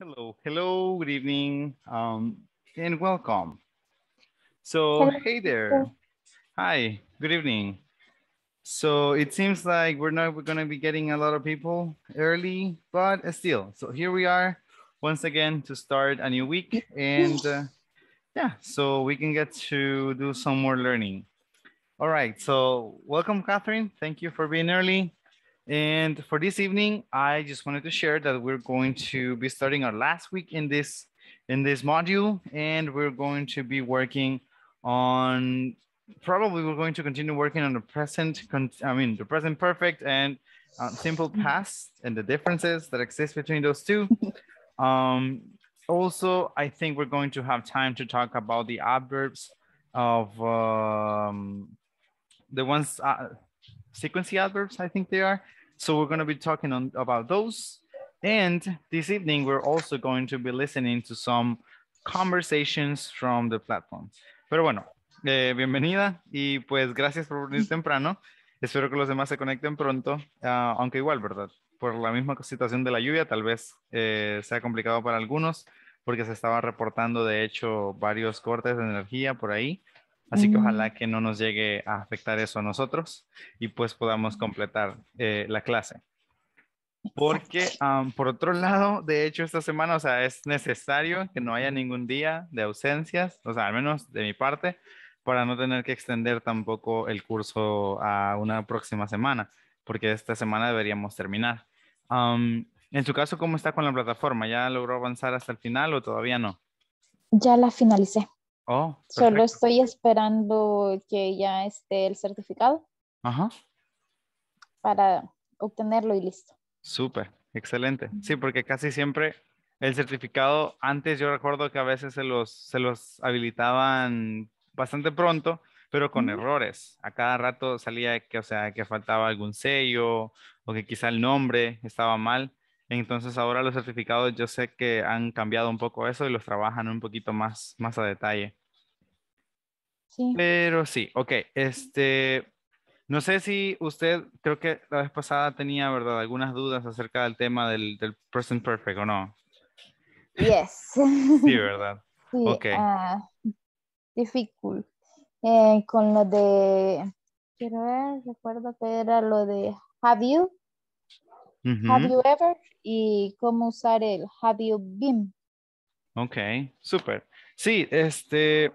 Hello, hello, good evening, um, and welcome. So, hey there. Hi, good evening. So it seems like we're not we're gonna be getting a lot of people early, but still. So here we are once again to start a new week. And uh, yeah, so we can get to do some more learning. All right, so welcome, Catherine. Thank you for being early. And for this evening, I just wanted to share that we're going to be starting our last week in this in this module, and we're going to be working on probably we're going to continue working on the present. I mean, the present perfect and uh, simple past and the differences that exist between those two. Um, also, I think we're going to have time to talk about the adverbs of um, the ones uh, sequency adverbs, I think they are. So we're to be talking about those. And this evening, we're also going to be listening to some conversations from the platform. Pero bueno, eh, bienvenida y pues gracias por venir temprano. Espero que los demás se conecten pronto, ah, aunque igual, ¿verdad? Por la misma situación de la lluvia, tal vez eh, sea complicado para algunos, porque se estaba reportando, de hecho, varios cortes de energía por ahí. Así que ojalá que no nos llegue a afectar eso a nosotros y pues podamos completar eh, la clase. Porque por otro lado, de hecho esta semana, o sea, es necesario que no haya ningún día de ausencias, o sea, al menos de mi parte, para no tener que extender tampoco el curso a una próxima semana, porque esta semana deberíamos terminar. en su caso, ¿cómo está con la plataforma? ¿Ya logró avanzar hasta el final o todavía no? Ya la finalicé. Oh, Solo estoy esperando que ya esté el certificado. Para obtenerlo y listo. Súper, excelente. Sí, porque casi siempre el certificado, antes yo recuerdo que a veces se los, habilitaban bastante pronto, pero con errores. A cada rato salía que, o sea, que faltaba algún sello o que quizá el nombre estaba mal. Entonces ahora los certificados yo sé que han cambiado un poco eso y los trabajan un poquito más, más a detalle. Sí. Pero sí, ok. Este, no sé si usted, creo que la vez pasada tenía, ¿verdad? Algunas dudas acerca del tema del, present perfect o no. Yes. sí, ¿verdad? Sí, ah, eh, con lo de, quiero ver, recuerdo que era lo de have you. Have you ever? y cómo usar el have you been. Ok, súper. Sí, este,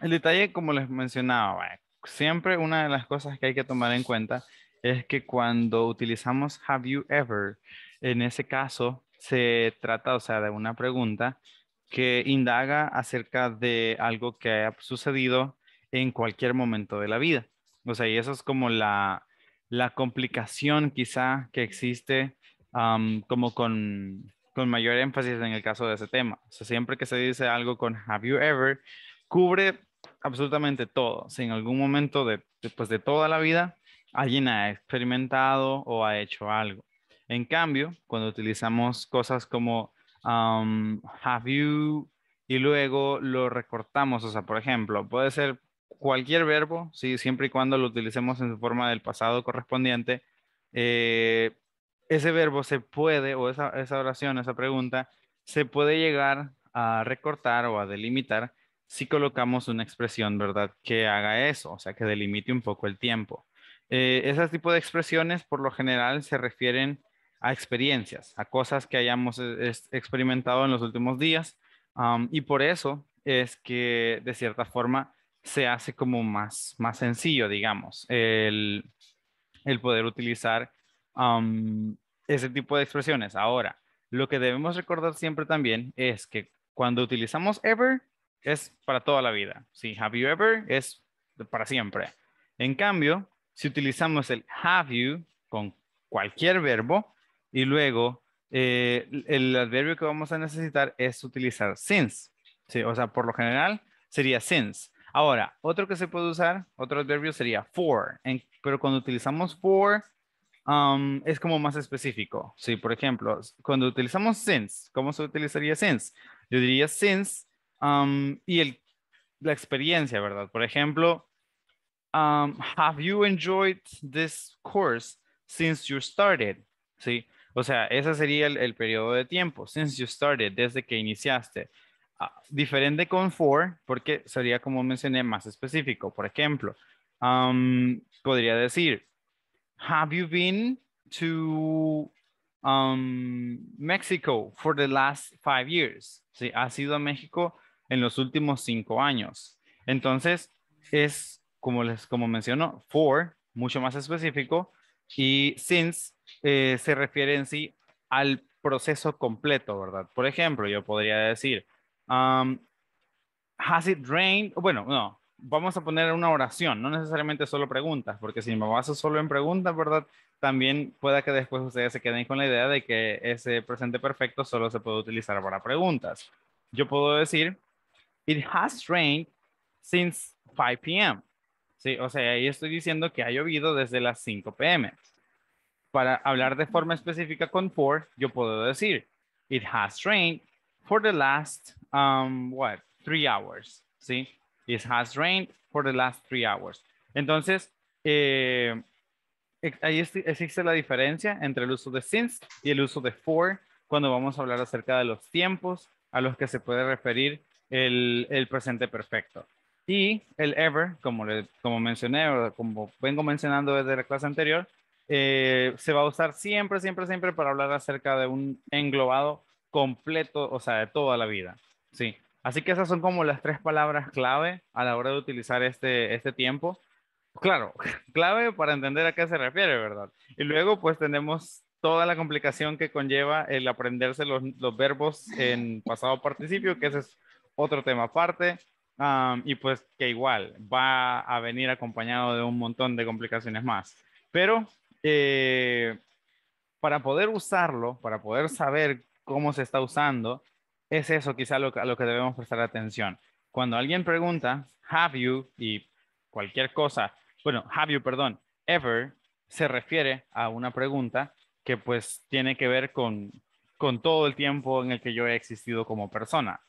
el detalle como les mencionaba, siempre una de las cosas que hay que tomar en cuenta es que cuando utilizamos have you ever, en ese caso se trata, o sea, de una pregunta que indaga acerca de algo que ha sucedido en cualquier momento de la vida. O sea, y eso es como la, la complicación quizá que existe como con, con mayor énfasis en el caso de ese tema. O sea, siempre que se dice algo con have you ever, cubre absolutamente todo. Si en algún momento de, después de toda la vida alguien ha experimentado o ha hecho algo. En cambio, cuando utilizamos cosas como have you y luego lo recortamos, o sea, por ejemplo, puede ser cualquier verbo, ¿sí? siempre y cuando lo utilicemos en su forma del pasado correspondiente, eh, ese verbo se puede, o esa, esa oración, esa pregunta, se puede llegar a recortar o a delimitar si colocamos una expresión, ¿verdad? Que haga eso, o sea, que delimite un poco el tiempo. Eh, ese tipo de expresiones por lo general se refieren a experiencias, a cosas que hayamos eh, experimentado en los últimos días. y por eso es que de cierta forma se hace como más, más sencillo, digamos, el, el poder utilizar ese tipo de expresiones. Ahora, lo que debemos recordar siempre también es que cuando utilizamos ever es para toda la vida. Si have you ever es para siempre. En cambio, si utilizamos el have you con cualquier verbo y luego eh, el adverbio que vamos a necesitar es utilizar since. ¿sí? O sea, por lo general sería since. Ahora, otro que se puede usar, otro adverbio sería for. pero cuando utilizamos for, es como más específico. sí, por ejemplo, cuando utilizamos since, ¿cómo se utilizaría since? Yo diría since y la experiencia, ¿verdad? Por ejemplo, have you enjoyed this course since you started? Sí, o sea, ese sería el, periodo de tiempo, since you started, desde que iniciaste. Ah, diferente con for, porque sería como mencioné más específico. Por ejemplo, podría decir, have you been to um, Mexico for the last five years? ¿Has ido a México en los últimos cinco años? Entonces, es como les como menciono, for, mucho más específico, y since eh, se refiere en sí al proceso completo, ¿verdad? Por ejemplo, yo podría decir, um, has it rained? Bueno, no, vamos a poner una oración, no necesariamente solo preguntas, porque si me baso solo en preguntas, ¿verdad? También pueda que después ustedes se queden con la idea de que ese presente perfecto solo se puede utilizar para preguntas. Yo puedo decir, it has rained since 5 p.m. Sí, o sea, ahí estoy diciendo que ha llovido desde las 5 p.m. Para hablar de forma específica con for, yo puedo decir, it has rained for the last, um, what, three hours, ¿sí? It has rained for the last three hours. Entonces, eh, eh, ahí existe la diferencia entre el uso de since y el uso de for cuando vamos a hablar acerca de los tiempos a los que se puede referir el, presente perfecto. Y el ever, como, como mencioné, o como vengo mencionando desde la clase anterior, eh, se va a usar siempre, siempre, siempre para hablar acerca de un englobado completo, o sea, de toda la vida. Sí. Así que esas son como las tres palabras clave a la hora de utilizar este, este tiempo. Claro, clave para entender a qué se refiere, ¿verdad? Y luego pues tenemos toda la complicación que conlleva el aprenderse los, verbos en pasado participio, que ese es otro tema aparte. y pues que igual va a venir acompañado de un montón de complicaciones más. Pero eh, para poder usarlo, para poder saber cómo se está usando, es eso quizá lo, a lo que debemos prestar atención. Cuando alguien pregunta, have you, y cualquier cosa, bueno, have you, perdón, ever, se refiere a una pregunta que pues tiene que ver con, con todo el tiempo en el que yo he existido como persona.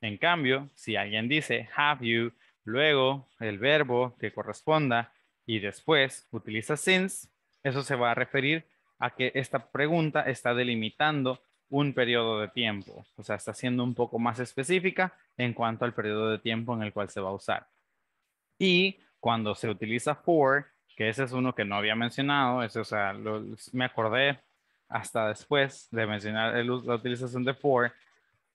En cambio, si alguien dice have you, luego el verbo que corresponda y después utiliza since, eso se va a referir a que esta pregunta está delimitando un periodo de tiempo. O sea, está siendo un poco más específica en cuanto al periodo de tiempo en el cual se va a usar. Y cuando se utiliza for, que ese es uno que no había mencionado, o sea, me acordé hasta después de mencionar el, la utilización de for,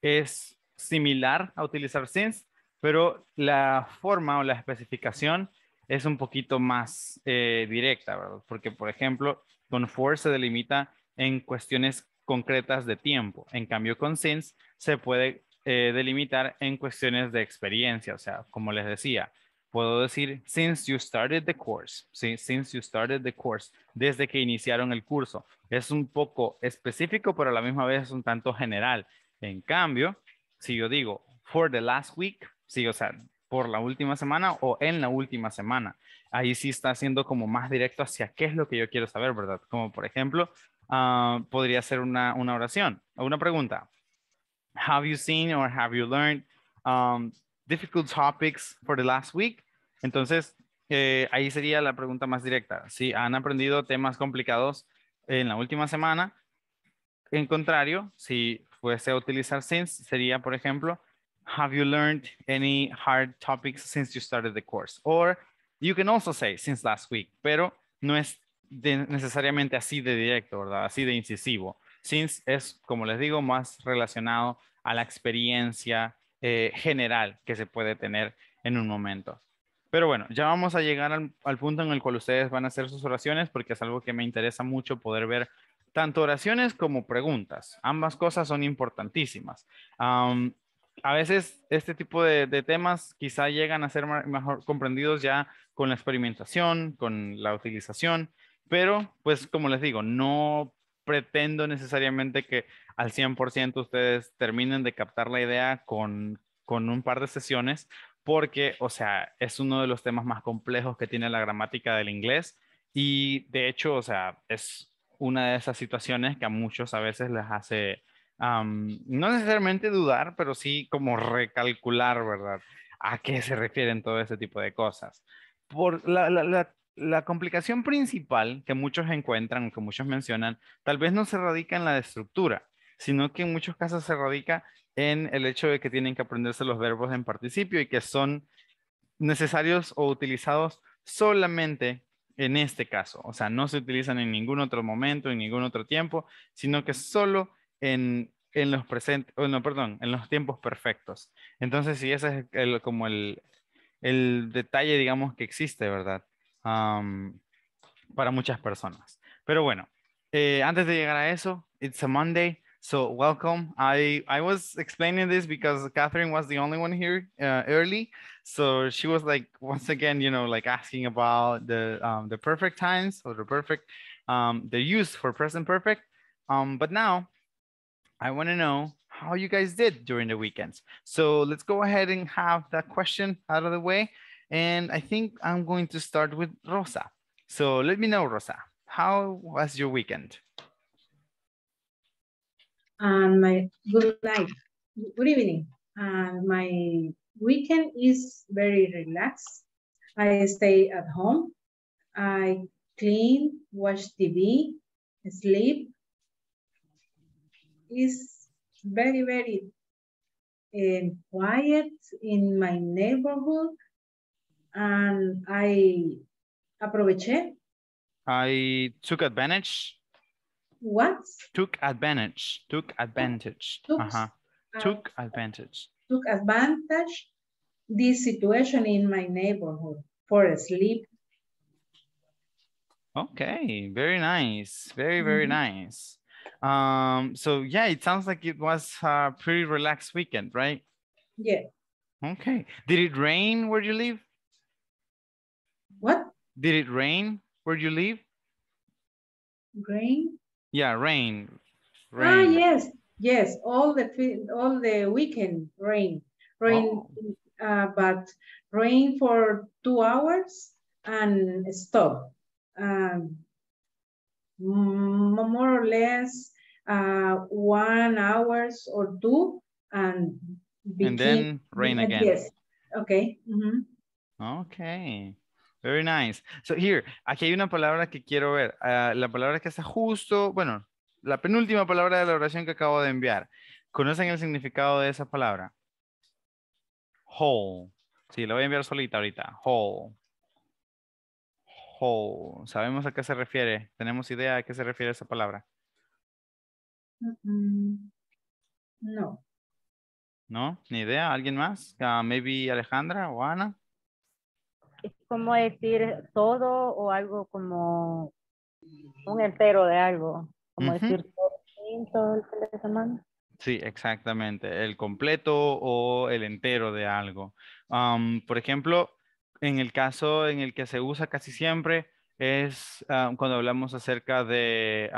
es similar a utilizar since, pero la forma o la especificación es un poquito más eh, directa, ¿verdad? Porque, por ejemplo, con for se delimita en cuestiones concretas de tiempo. En cambio, con since se puede eh, delimitar en cuestiones de experiencia. O sea, como les decía, puedo decir since you started the course, ¿sí? since you started the course, desde que iniciaron el curso. Es un poco específico, pero a la misma vez es un tanto general. En cambio, si yo digo for the last week, sí, o sea, por la última semana o en la última semana. Ahí sí está siendo como más directo hacia qué es lo que yo quiero saber, ¿verdad? Como por ejemplo, Ah, podría ser una, oración o una pregunta. Have you seen or have you learned um, difficult topics for the last week? Entonces, eh, ahí sería la pregunta más directa. Si han aprendido temas complicados en la última semana, en contrario, si fuese a utilizar since, sería, por ejemplo, have you learned any hard topics since you started the course? Or you can also say since last week, pero no es necesariamente así de directo, ¿verdad? Así de incisivo. Since es, como les digo, más relacionado a la experiencia eh, general que se puede tener en un momento. Pero bueno, ya vamos a llegar al, punto en el cual ustedes van a hacer sus oraciones porque es algo que me interesa mucho poder ver tanto oraciones como preguntas. Ambas cosas son importantísimas. a veces este tipo de, de, temas quizá llegan a ser mejor comprendidos ya con la experimentación, con la utilización, pero, pues, como les digo, no pretendo necesariamente que al 100% ustedes terminen de captar la idea con, un par de sesiones, porque, o sea, es uno de los temas más complejos que tiene la gramática del inglés y, de hecho, o sea, es una de esas situaciones que a muchos a veces les hace, no necesariamente dudar, pero sí como recalcular, ¿verdad? ¿A qué se refieren todo ese tipo de cosas? Por la, la complicación principal que muchos encuentran, que muchos mencionan, tal vez no se radica en la estructura, sino que en muchos casos se radica en el hecho de que tienen que aprenderse los verbos en participio y que son necesarios o utilizados solamente en este caso. O sea, no se utilizan en ningún otro momento, en ningún otro tiempo, sino que solo en, los presentes, oh, perdón, en los tiempos perfectos. Entonces, si ese es como el detalle, digamos, que existe, ¿verdad? um, para muchas personas. Pero bueno, eh, antes de llegar a eso, it's a Monday. So welcome. I, I was explaining this because Catherine was the only one here uh, early. So she was like, once again, you know, like asking about the, um, the perfect times or the perfect, um, the use for present perfect. Um, but now I want to know how you guys did during the weekends. So let's go ahead and have that question out of the way. And I think I'm going to start with Rosa. So let me know, Rosa, how was your weekend? Um, my good night, good evening. Uh, my weekend is very relaxed. I stay at home. I clean, watch TV, sleep. It's very, very uh, quiet in my neighborhood and I aproveché. I took advantage. What? Took advantage. Took advantage. Took, uh -huh. took advantage. Took advantage this situation in my neighborhood for sleep. Okay, very nice. Very, very mm -hmm. nice. Um, so yeah, it sounds like it was a pretty relaxed weekend, right? Yeah. Okay. Did it rain where you live? What? Did it rain where you live? Rain? Yeah, rain. Ah, rain. Ah, yes, yes. All the all the weekend rain, rain, oh. uh, but rain for two hours and stop. Um, more or less uh, one hours or two and begin. and then rain again. Yes. Okay. Mm -hmm. Okay. Very nice. So here, aquí hay una palabra que quiero ver. Ah, la palabra que está justo, bueno, la penúltima palabra de la oración que acabo de enviar. ¿Conocen el significado de esa palabra? Whole. Sí, la voy a enviar solita ahorita. Whole. Whole. ¿Sabemos a qué se refiere? ¿Tenemos idea a qué se refiere esa palabra? No. ¿No? ¿Ni idea? ¿Alguien más? Ah, maybe Alejandra o Ana es como decir todo o algo como un entero de algo, como decir todo, el fin de semana. Sí, exactamente, el completo o el entero de algo. por ejemplo, en el caso en el que se usa casi siempre es cuando hablamos acerca de,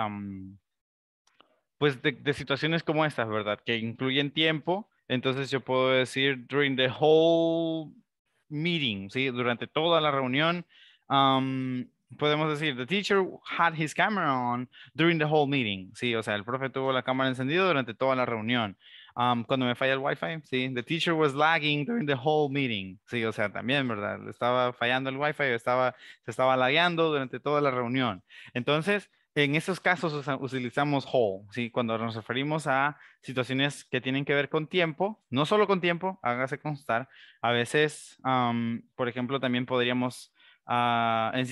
pues de situaciones como estas, ¿verdad? Que incluyen tiempo. Entonces yo puedo decir during the whole meeting, ¿sí? Durante toda la reunión, podemos decir, the teacher had his camera on during the whole meeting, ¿sí? O sea, el profe tuvo la cámara encendida durante toda la reunión. cuando me falla el wifi, sí, the teacher was lagging during the whole meeting, sí, o sea, también, ¿verdad? Estaba fallando el wifi, estaba, se estaba lagueando durante toda la reunión. Entonces, en esos casos utilizamos whole, ¿sí? Cuando nos referimos a situaciones que tienen que ver con tiempo, no solo con tiempo, hágase constar. A veces, por ejemplo, también podríamos, ah, en,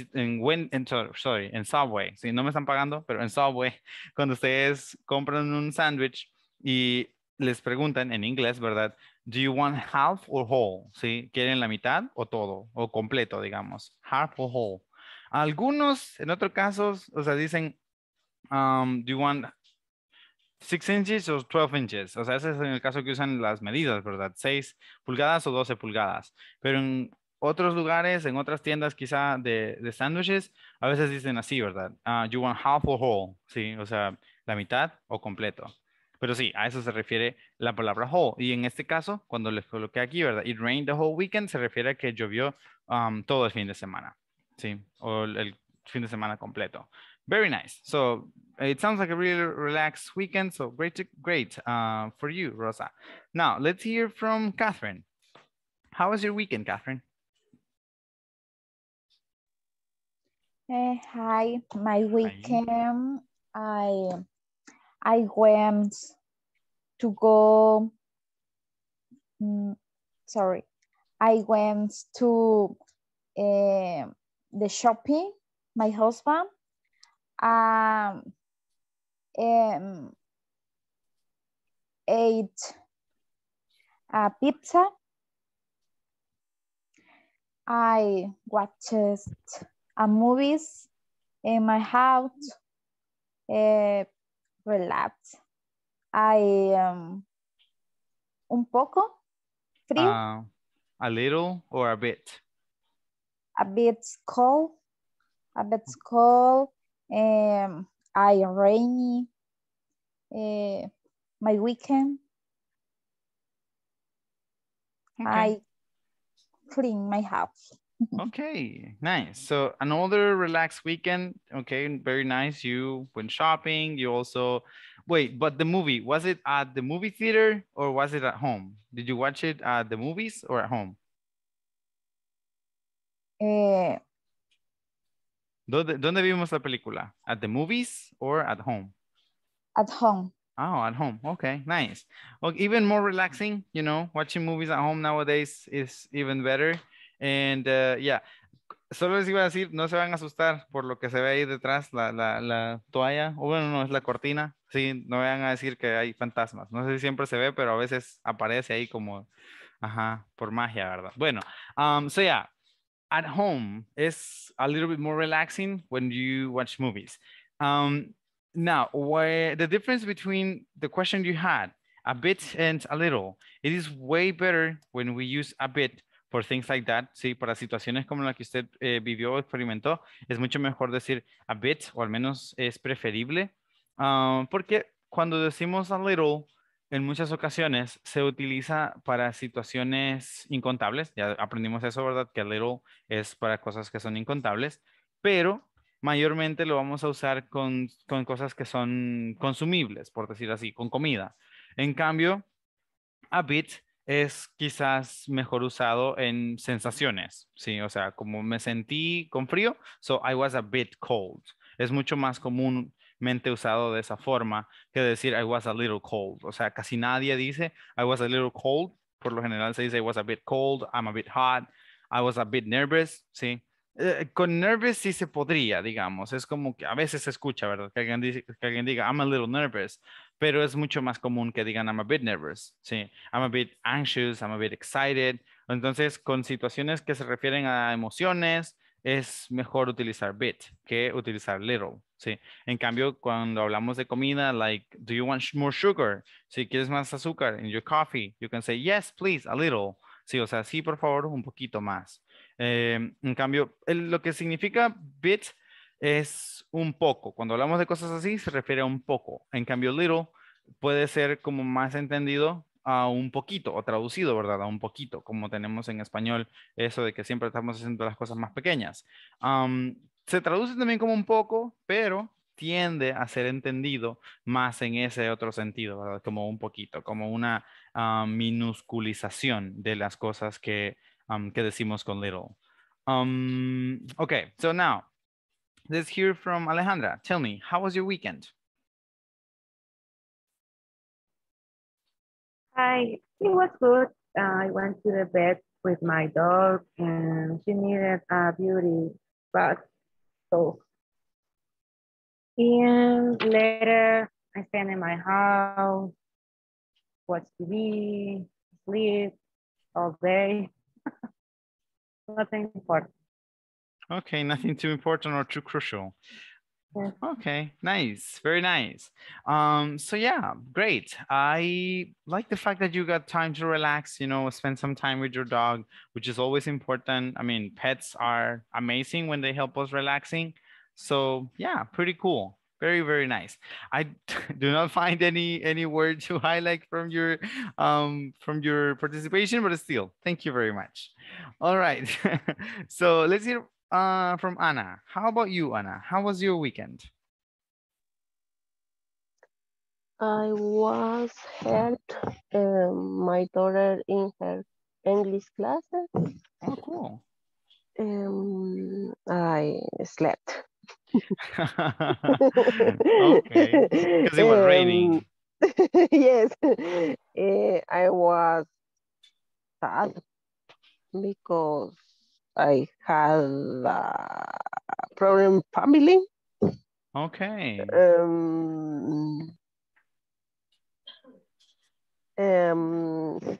Subway, si no me están pagando, pero en Subway, cuando ustedes compran un sándwich y les preguntan en inglés, ¿verdad? Do you want half or whole? ¿Quieren la mitad o todo? O completo, digamos. Half or whole. Algunos, en otros casos, o sea, dicen, um, do you want six inches or twelve inches. O sea, ese es en el caso que usan las medidas, ¿verdad? 6 pulgadas o 12 pulgadas. Pero en otros lugares, en otras tiendas quizá de, de sándwiches, a veces dicen así, ¿verdad? Uh, you want half or whole, ¿sí? O sea, la mitad o completo. Pero sí, a eso se refiere la palabra whole. Y en este caso, cuando les coloqué aquí, ¿verdad? It rained the whole weekend, se refiere a que llovió um, todo el fin de semana. Sí, o el fin de semana completo. Very nice. So it sounds like a really relaxed weekend. So great, great uh, for you, Rosa. Now let's hear from Catherine. How was your weekend, Catherine? Uh, hi, my weekend, hi. I I went to go. Mm, sorry, I went to uh, the shopping, my husband, um, um, ate a uh, pizza. I watched a uh, movies in my house, uh, relax. I um, un poco, Uh, a little or a bit? A bit cold, a bit cold, um, I rainy, uh, my weekend. Okay. I clean my house. okay, nice. So another relaxed weekend. Okay, very nice. You went shopping. You also wait, but the movie was it at the movie theater or was it at home? Did you watch it at the movies or at home? Eh, ¿Dónde, vimos la película? ¿At the movies or at home? At home. Ah, at home. Okay, nice. Well, even more relaxing, you know, watching movies at home nowadays is even better. And uh, yeah, solo les iba a decir, no se van a asustar por lo que se ve ahí detrás, la, toalla, o bueno, no, es la cortina. Sí, no van a decir que hay fantasmas. No sé si siempre se ve, pero a veces aparece ahí como, ajá, por magia, ¿verdad? Bueno, um, so at home is a little bit more relaxing when you watch movies. Um, now, the difference between the question you had, a bit and a little, it is way better when we use a bit for things like that. Sí, para situaciones como la que usted eh, vivió o experimentó, es mucho mejor decir a bit, o al menos es preferible, um, porque cuando decimos a little, en muchas ocasiones se utiliza para situaciones incontables. Ya aprendimos eso, ¿verdad? Que "a little es para cosas que son incontables, pero mayormente lo vamos a usar con, cosas que son consumibles, por decir así, con comida. En cambio, a bit es quizás mejor usado en sensaciones, ¿sí? O sea, como me sentí con frío, so I was a bit cold. Es mucho más común mente usado de esa forma que decir I was a little cold. O sea, casi nadie dice I was a little cold. Por lo general se dice I was a bit cold, I'm a bit hot, I was a bit nervous, ¿sí? Eh, con nervous sí se podría, digamos. Es como que a veces se escucha, ¿verdad? Que alguien, que alguien diga I'm a little nervous, pero es mucho más común que digan I'm a bit nervous, ¿sí? I'm a bit anxious, I'm a bit excited. Entonces, con situaciones que se refieren a emociones, es mejor utilizar bit que utilizar little, ¿sí? En cambio, cuando hablamos de comida, like, do you want more sugar? Si quieres más azúcar in your coffee, you can say, yes, please, a little. Sí, o sea, sí, por favor, un poquito más. Em, en cambio, lo que significa bit es un poco. Cuando hablamos de cosas así, se refiere a un poco. En cambio, little puede ser como más entendido un poquito, o traducido, ¿verdad? un poquito, como tenemos en español, eso de que siempre estamos haciendo las cosas más pequeñas. se traduce también como un poco, pero tiende a ser entendido más en ese otro sentido, Como un poquito, como una ah, minusculización de las cosas que, decimos con little. ok okay, so now, let's hear from Alejandra. Tell me, how was your weekend? Hi, it was good. Uh, I went to the vet with my dog and she needed a beauty bath So, And later I stand in my house, watch TV, sleep all day. nothing important. Okay, nothing too important or too crucial. Okay, nice, very nice. Um, so yeah, great. I like the fact that you got time to relax, you know, spend some time with your dog, which is always important. I mean, pets are amazing when they help us relaxing. So yeah, pretty cool. Very, very nice. I do not find any any word to highlight from your um from your participation, but still, thank you very much. All right. so let's hear uh, from Anna. How about you, Anna? How was your weekend? I was helped uh, um, my daughter in her English classes. Oh, cool. Um, I slept. okay, because it was um, raining. yes, uh, I was sad because I had a problem family. Okay. Um, um,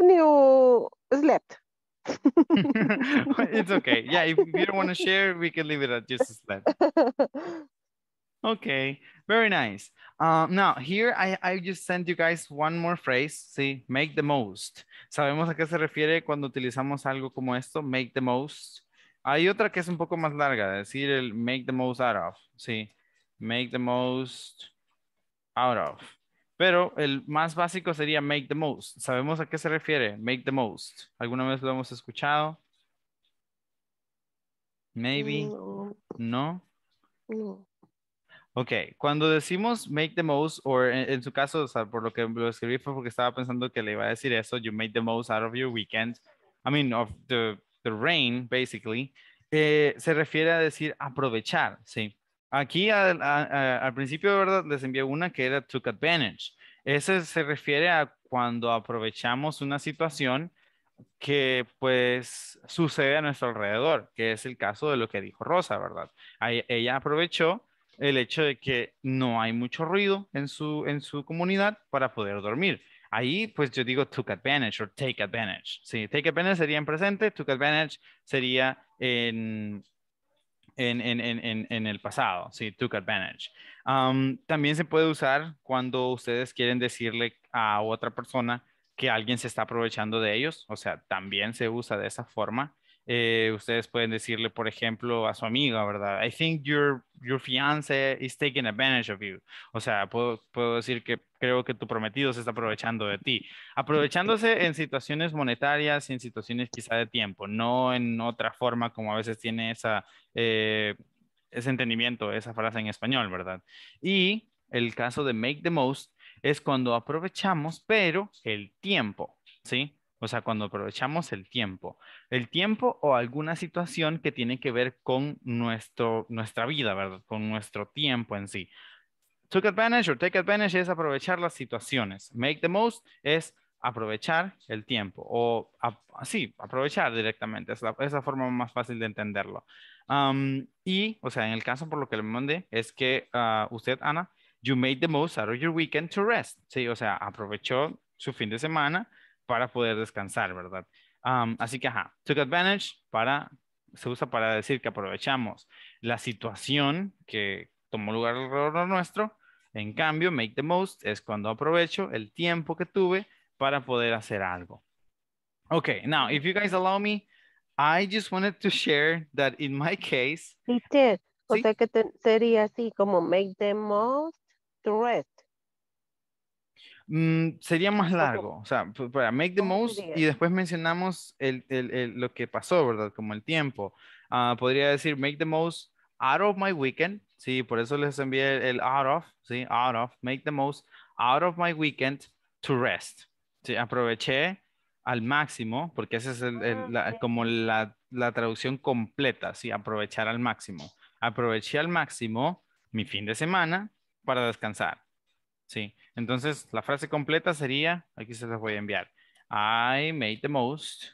new slept. it's okay. Yeah, if you don't want to share, we can leave it at just slept. Okay, very nice. Um, now, here I, I just sent you guys one more phrase, ¿sí? Make the most. Sabemos a qué se refiere cuando utilizamos algo como esto, make the most. Hay otra que es un poco más larga, decir el make the most out of, ¿sí? Make the most out of. Pero el más básico sería make the most. ¿Sabemos a qué se refiere? Make the most. ¿Alguna vez lo hemos escuchado? Maybe. no. Ok, cuando decimos make the most, o en, su caso, por lo que lo escribí fue porque estaba pensando que le iba a decir eso, you make the most out of your weekend, I mean, of the, the rain, basically, eh, se refiere a decir aprovechar, ¿sí? Aquí al principio, ¿verdad? Les envié una que era took advantage. Ese se refiere a cuando aprovechamos una situación que pues sucede a nuestro alrededor, que es el caso de lo que dijo Rosa, ¿verdad? Ahí, ella aprovechó el hecho de que no hay mucho ruido en su, en su comunidad para poder dormir. Ahí, pues yo digo took advantage o take advantage. Sí, take advantage sería en presente, took advantage sería en, en, en, el pasado. Sí, took advantage. Um, también se puede usar cuando ustedes quieren decirle a otra persona que alguien se está aprovechando de ellos. O sea, también se usa de esa forma. Eh, ustedes pueden decirle, por ejemplo, a su amiga, ¿verdad? I think your, your fiance is taking advantage of you. O sea, puedo, puedo decir que creo que tu prometido se está aprovechando de ti. Aprovechándose en situaciones monetarias y en situaciones quizá de tiempo, no en otra forma como a veces tiene esa, eh, ese entendimiento, esa frase en español, ¿verdad? Y el caso de make the most es cuando aprovechamos, pero el tiempo, ¿sí? O sea, cuando aprovechamos el tiempo. El tiempo o alguna situación que tiene que ver con nuestro, nuestra vida, ¿verdad? Con nuestro tiempo en sí. Took advantage o take advantage es aprovechar las situaciones. Make the most es aprovechar el tiempo o así, aprovechar directamente. Es la, forma más fácil de entenderlo. Um, y, o sea, en el caso por lo que le mandé es que ah, usted, Ana, you made the most out of your weekend to rest. Sí, o sea, aprovechó su fin de semana para poder descansar, ¿verdad? así que, ajá, took advantage para, se usa para decir que aprovechamos la situación que tomó lugar alrededor nuestro. En cambio, make the most es cuando aprovecho el tiempo que tuve para poder hacer algo. Okay, now, if you guys allow me, I just wanted to share that in my case. O sea que sería así como make the most Mm, sería más largo, o sea, para make the most y después mencionamos el, el, lo que pasó, ¿verdad? Como el tiempo. Ah, podría decir make the most out of my weekend, sí, por eso les envié el out of, sí, out of, make the most out of my weekend to rest. Sí, aproveché al máximo, porque esa es ah, como la, la, traducción completa, ¿sí? aprovechar al máximo. Aproveché al máximo mi fin de semana para descansar. Sí, entonces la frase completa sería, aquí se las voy a enviar. I made the most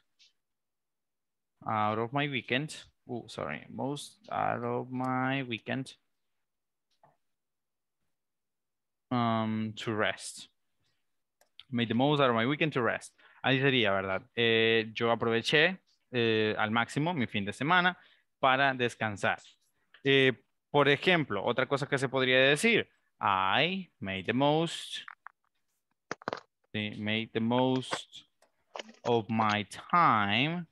out of my weekend. Oh, uh, sorry, most out of my weekend um, to rest. Made the most out of my weekend to rest. Ahí sería, ¿verdad? Eh, yo aproveché eh, al máximo mi fin de semana para descansar. Eh, por ejemplo, otra cosa que se podría decir, I made the most, eh, made the most of my time,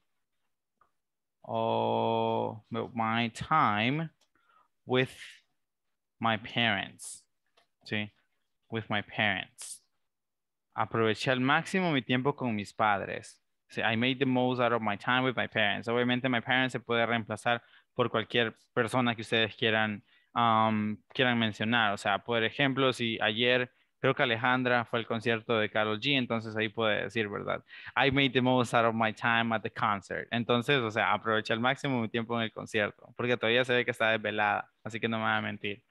oh, of my time with my parents, With my parents. Aproveché al máximo mi tiempo con mis padres. I made the most out of my time with my parents. Obviamente, my parents se puede reemplazar por cualquier persona que ustedes quieran quieran mencionar. O sea, por ejemplo, si ayer creo que Alejandra fue al concierto de Carol G, entonces ahí puede decir, ¿verdad? I made the most out of my time at the concert. Entonces, o sea, aprovecha al máximo mi tiempo en el concierto, porque todavía se ve que está desvelada, así que no me va a mentir.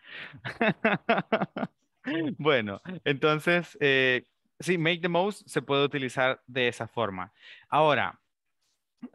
bueno, entonces, eh, sí, make the most se puede utilizar de esa forma. Ahora,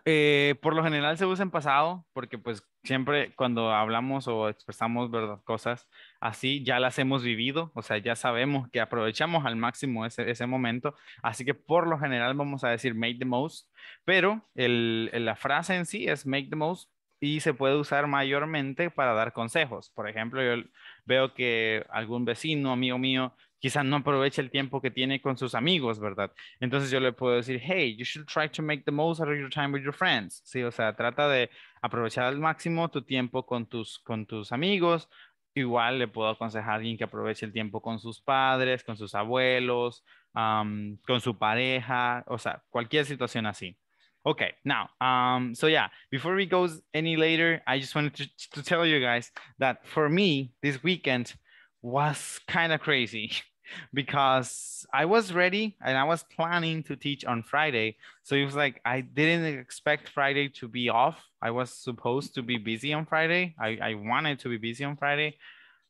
eh, por lo general se usa en pasado, porque pues siempre cuando hablamos o expresamos ¿verdad? cosas así, ya las hemos vivido, o sea, ya sabemos que aprovechamos al máximo ese, momento, así que por lo general vamos a decir make the most, pero la frase en sí es make the most y se puede usar mayormente para dar consejos. Por ejemplo, yo veo que algún vecino, amigo mío, quizá no aproveche el tiempo que tiene con sus amigos, ¿verdad? Entonces yo le puedo decir, hey, you should try to make the most of your time with your friends, ¿sí? O sea, trata de aprovechar al máximo tu tiempo con tus, con tus amigos. Igual le puedo aconsejar a alguien que aproveche el tiempo con sus padres, con sus abuelos, con su pareja, o sea, cualquier situación así. Okay, now, um, so yeah, before we go any later, I just wanted to tell you guys that for me, this weekend was kind of crazy. because I was ready and I was planning to teach on Friday. So it was like I didn't expect Friday to be off. I was supposed to be busy on Friday. I, I wanted to be busy on Friday.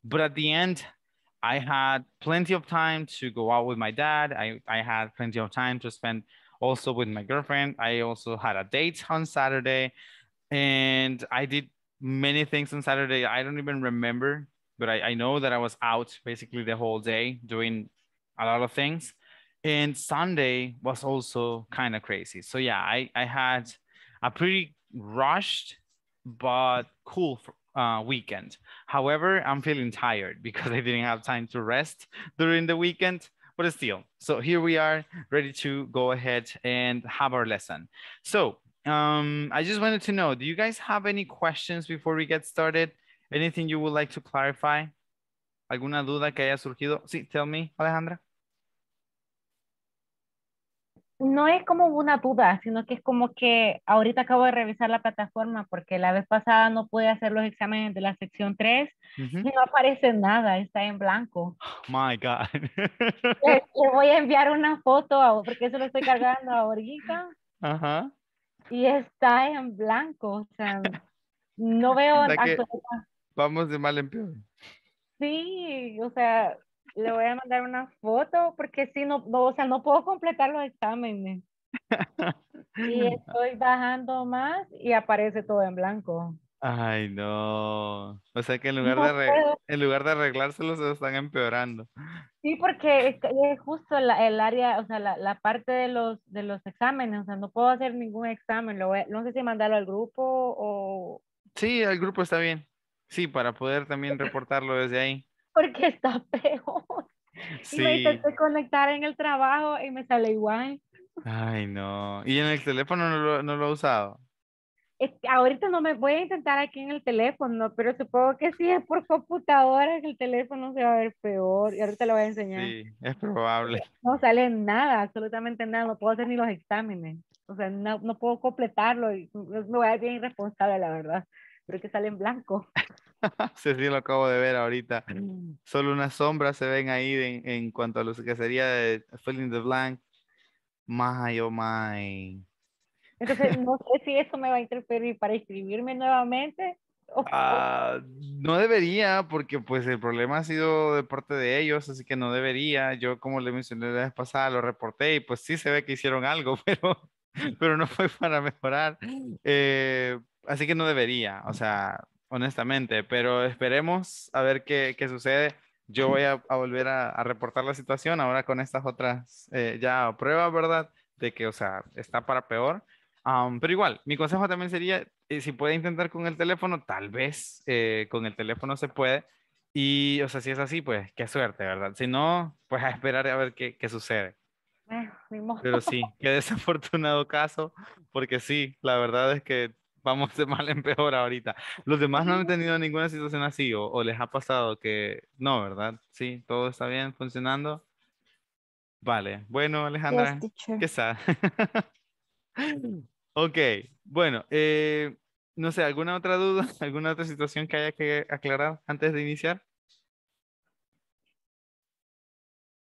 But at the end, I had plenty of time to go out with my dad. I, I had plenty of time to spend also with my girlfriend. I also had a date on Saturday and I did many things on Saturday. I don't even remember but I, I know that I was out basically the whole day doing a lot of things. And Sunday was also kind of crazy. So yeah, I, I had a pretty rushed but cool uh, weekend. However, I'm feeling tired because I didn't have time to rest during the weekend, but still. So here we are ready to go ahead and have our lesson. So um, I just wanted to know, do you guys have any questions before we get started? Anything you would like to clarify? ¿Alguna duda que haya surgido? Sí, tell me, Alejandra. No es como una duda, sino que es como que ahorita acabo de revisar la plataforma porque la vez pasada no pude hacer los exámenes de la sección 3 y no aparece nada, está en blanco. Oh my God. Le, voy a enviar una foto porque eso lo estoy cargando ahorita. Ajá. Y está en blanco, o sea, no veo... Vamos de mal en peor. Sí, o sea, le voy a mandar una foto porque si no, o sea, no puedo completar los exámenes. y estoy bajando más y aparece todo en blanco. Ay, no. O sea que en lugar, de, en lugar de arreglárselo, se están empeorando. Sí, porque es, justo el área, o sea, la, parte de los, de los exámenes. O sea, no puedo hacer ningún examen. Lo no sé si mandarlo al grupo o. Sí, al grupo está bien. Sí, para poder también reportarlo desde ahí. Porque está peor. Sí. Y me intenté conectar en el trabajo y me sale igual. Ay, no. ¿Y en el teléfono no lo, no ha usado? Es ahorita no me voy a intentar aquí en el teléfono, pero supongo que si es por computadora, el teléfono se va a ver peor. Y ahorita lo voy a enseñar. Sí, es probable. No sale nada, absolutamente nada. No puedo hacer ni los exámenes. O sea, no, no puedo completarlo y me voy a ir bien irresponsable, la verdad creo que sale en blanco. sí, sí, lo acabo de ver ahorita. Mm. Solo unas sombras se ven ahí en cuanto a lo que sería de Filling the Blank. My, oh my. Entonces, no sé si eso me va a interferir para inscribirme nuevamente. Ah, no debería, porque pues el problema ha sido de parte de ellos, así que no debería. Yo, como le mencioné la vez pasada, lo reporté y pues sí se ve que hicieron algo, pero, pero no fue para mejorar. Mm. Eh, Así que no debería, o sea, honestamente, pero esperemos a ver qué, qué sucede. Yo voy a, volver a, reportar la situación ahora con estas otras eh, ya pruebas, ¿verdad? De que, o sea, está para peor. pero igual, mi consejo también sería, eh, si puede intentar con el teléfono, tal vez eh, con el teléfono se puede. Y, o sea, si es así, pues qué suerte, ¿verdad? Si no, pues a esperar a ver qué, qué sucede. Pero sí, qué desafortunado caso, porque sí, la verdad es que vamos de mal en peor ahorita. Los demás no han tenido ninguna situación así o, les ha pasado que no, ¿verdad? Sí, todo está bien funcionando. Vale, bueno, Alejandra, ¿qué tal? ok, bueno, eh, no sé, ¿alguna otra duda, alguna otra situación que haya que aclarar antes de iniciar?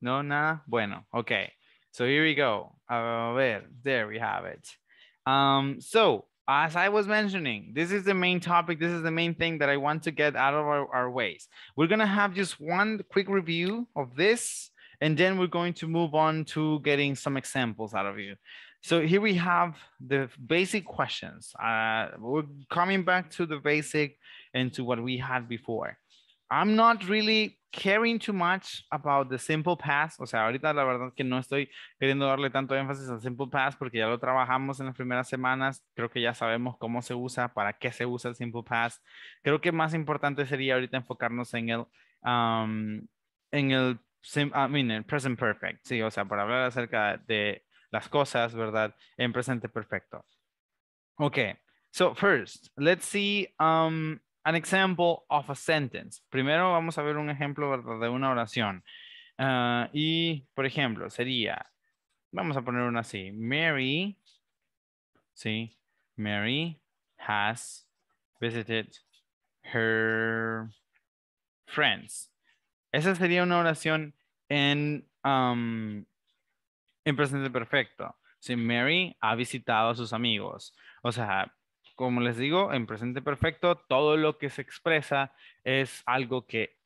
No, nada. Bueno, ok. So here we go. A ver, there we have it. Um, so, as I was mentioning, this is the main topic. This is the main thing that I want to get out of our, our ways. We're going to have just one quick review of this, and then we're going to move on to getting some examples out of you. So here we have the basic questions. Uh, we're coming back to the basic and to what we had before. I'm not really caring too much about the simple past. O sea, ahorita la verdad que no estoy queriendo darle tanto énfasis al simple past porque ya lo trabajamos en las primeras semanas. Creo que ya sabemos cómo se usa, para qué se usa el simple past. Creo que más importante sería ahorita enfocarnos en el, um, en el, I mean, el present perfect. Sí, o sea, para hablar acerca de las cosas, ¿verdad? En presente perfecto. Ok. So first, let's see um, an example of a sentence. Primero vamos a ver un ejemplo de una oración. Ah, y, por ejemplo, sería, vamos a poner una así. Mary, sí, Mary has visited her friends. Esa sería una oración en, um, en presente perfecto. Sí, Mary ha visitado a sus amigos. O sea, como les digo, en presente perfecto, todo lo que se expresa es algo que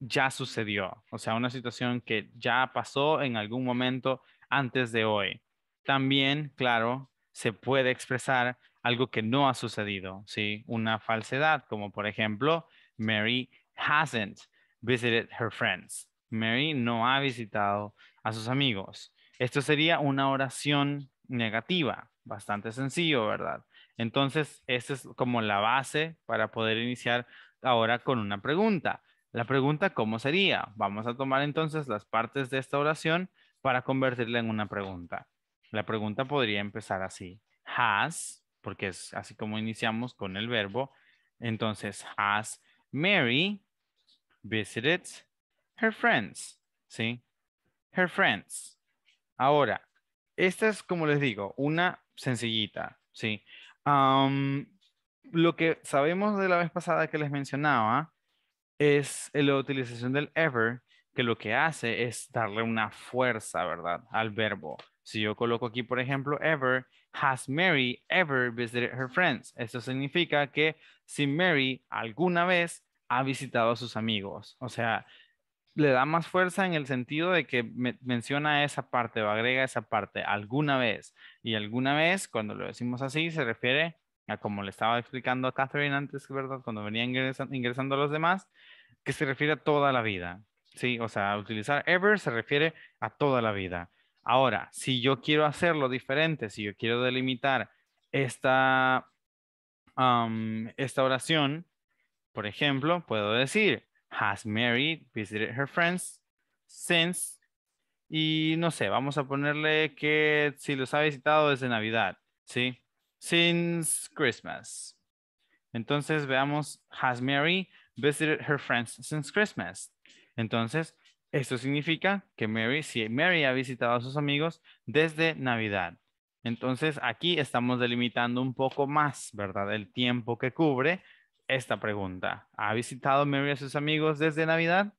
ya sucedió, o sea, una situación que ya pasó en algún momento antes de hoy. También, claro, se puede expresar algo que no ha sucedido, ¿sí? Una falsedad, como por ejemplo, Mary hasn't visited her friends. Mary no ha visitado a sus amigos. Esto sería una oración negativa, bastante sencillo, ¿verdad? Entonces, esta es como la base para poder iniciar ahora con una pregunta. La pregunta, ¿cómo sería? Vamos a tomar entonces las partes de esta oración para convertirla en una pregunta. La pregunta podría empezar así. Has, porque es así como iniciamos con el verbo. Entonces, has Mary visited her friends. ¿Sí? Her friends. Ahora, esta es, como les digo, una sencillita. ¿Sí? lo que sabemos de la vez pasada que les mencionaba es eh, la utilización del ever, que lo que hace es darle una fuerza, ¿verdad? Al verbo. Si yo coloco aquí, por ejemplo, ever, has Mary ever visited her friends? Esto significa que si Mary alguna vez ha visitado a sus amigos. O sea, le da más fuerza en el sentido de que menciona esa parte o agrega esa parte alguna vez. Y alguna vez, cuando lo decimos así, se refiere a como le estaba explicando a Catherine antes, ¿verdad? Cuando venía ingresando a los demás, que se refiere a toda la vida. Sí, o sea, utilizar ever se refiere a toda la vida. Ahora, si yo quiero hacerlo diferente, si yo quiero delimitar esta, esta oración, por ejemplo, puedo decir, has Mary visited her friends, since, y no sé, vamos a ponerle que si los ha visitado desde Navidad, ¿sí? Since Christmas. Entonces veamos, has Mary visited her friends since Christmas. Entonces, esto significa que Mary, si Mary ha visitado a sus amigos desde Navidad. Entonces, aquí estamos delimitando un poco más, ¿verdad? El tiempo que cubre esta pregunta. ¿Ha visitado Mary a sus amigos desde Navidad?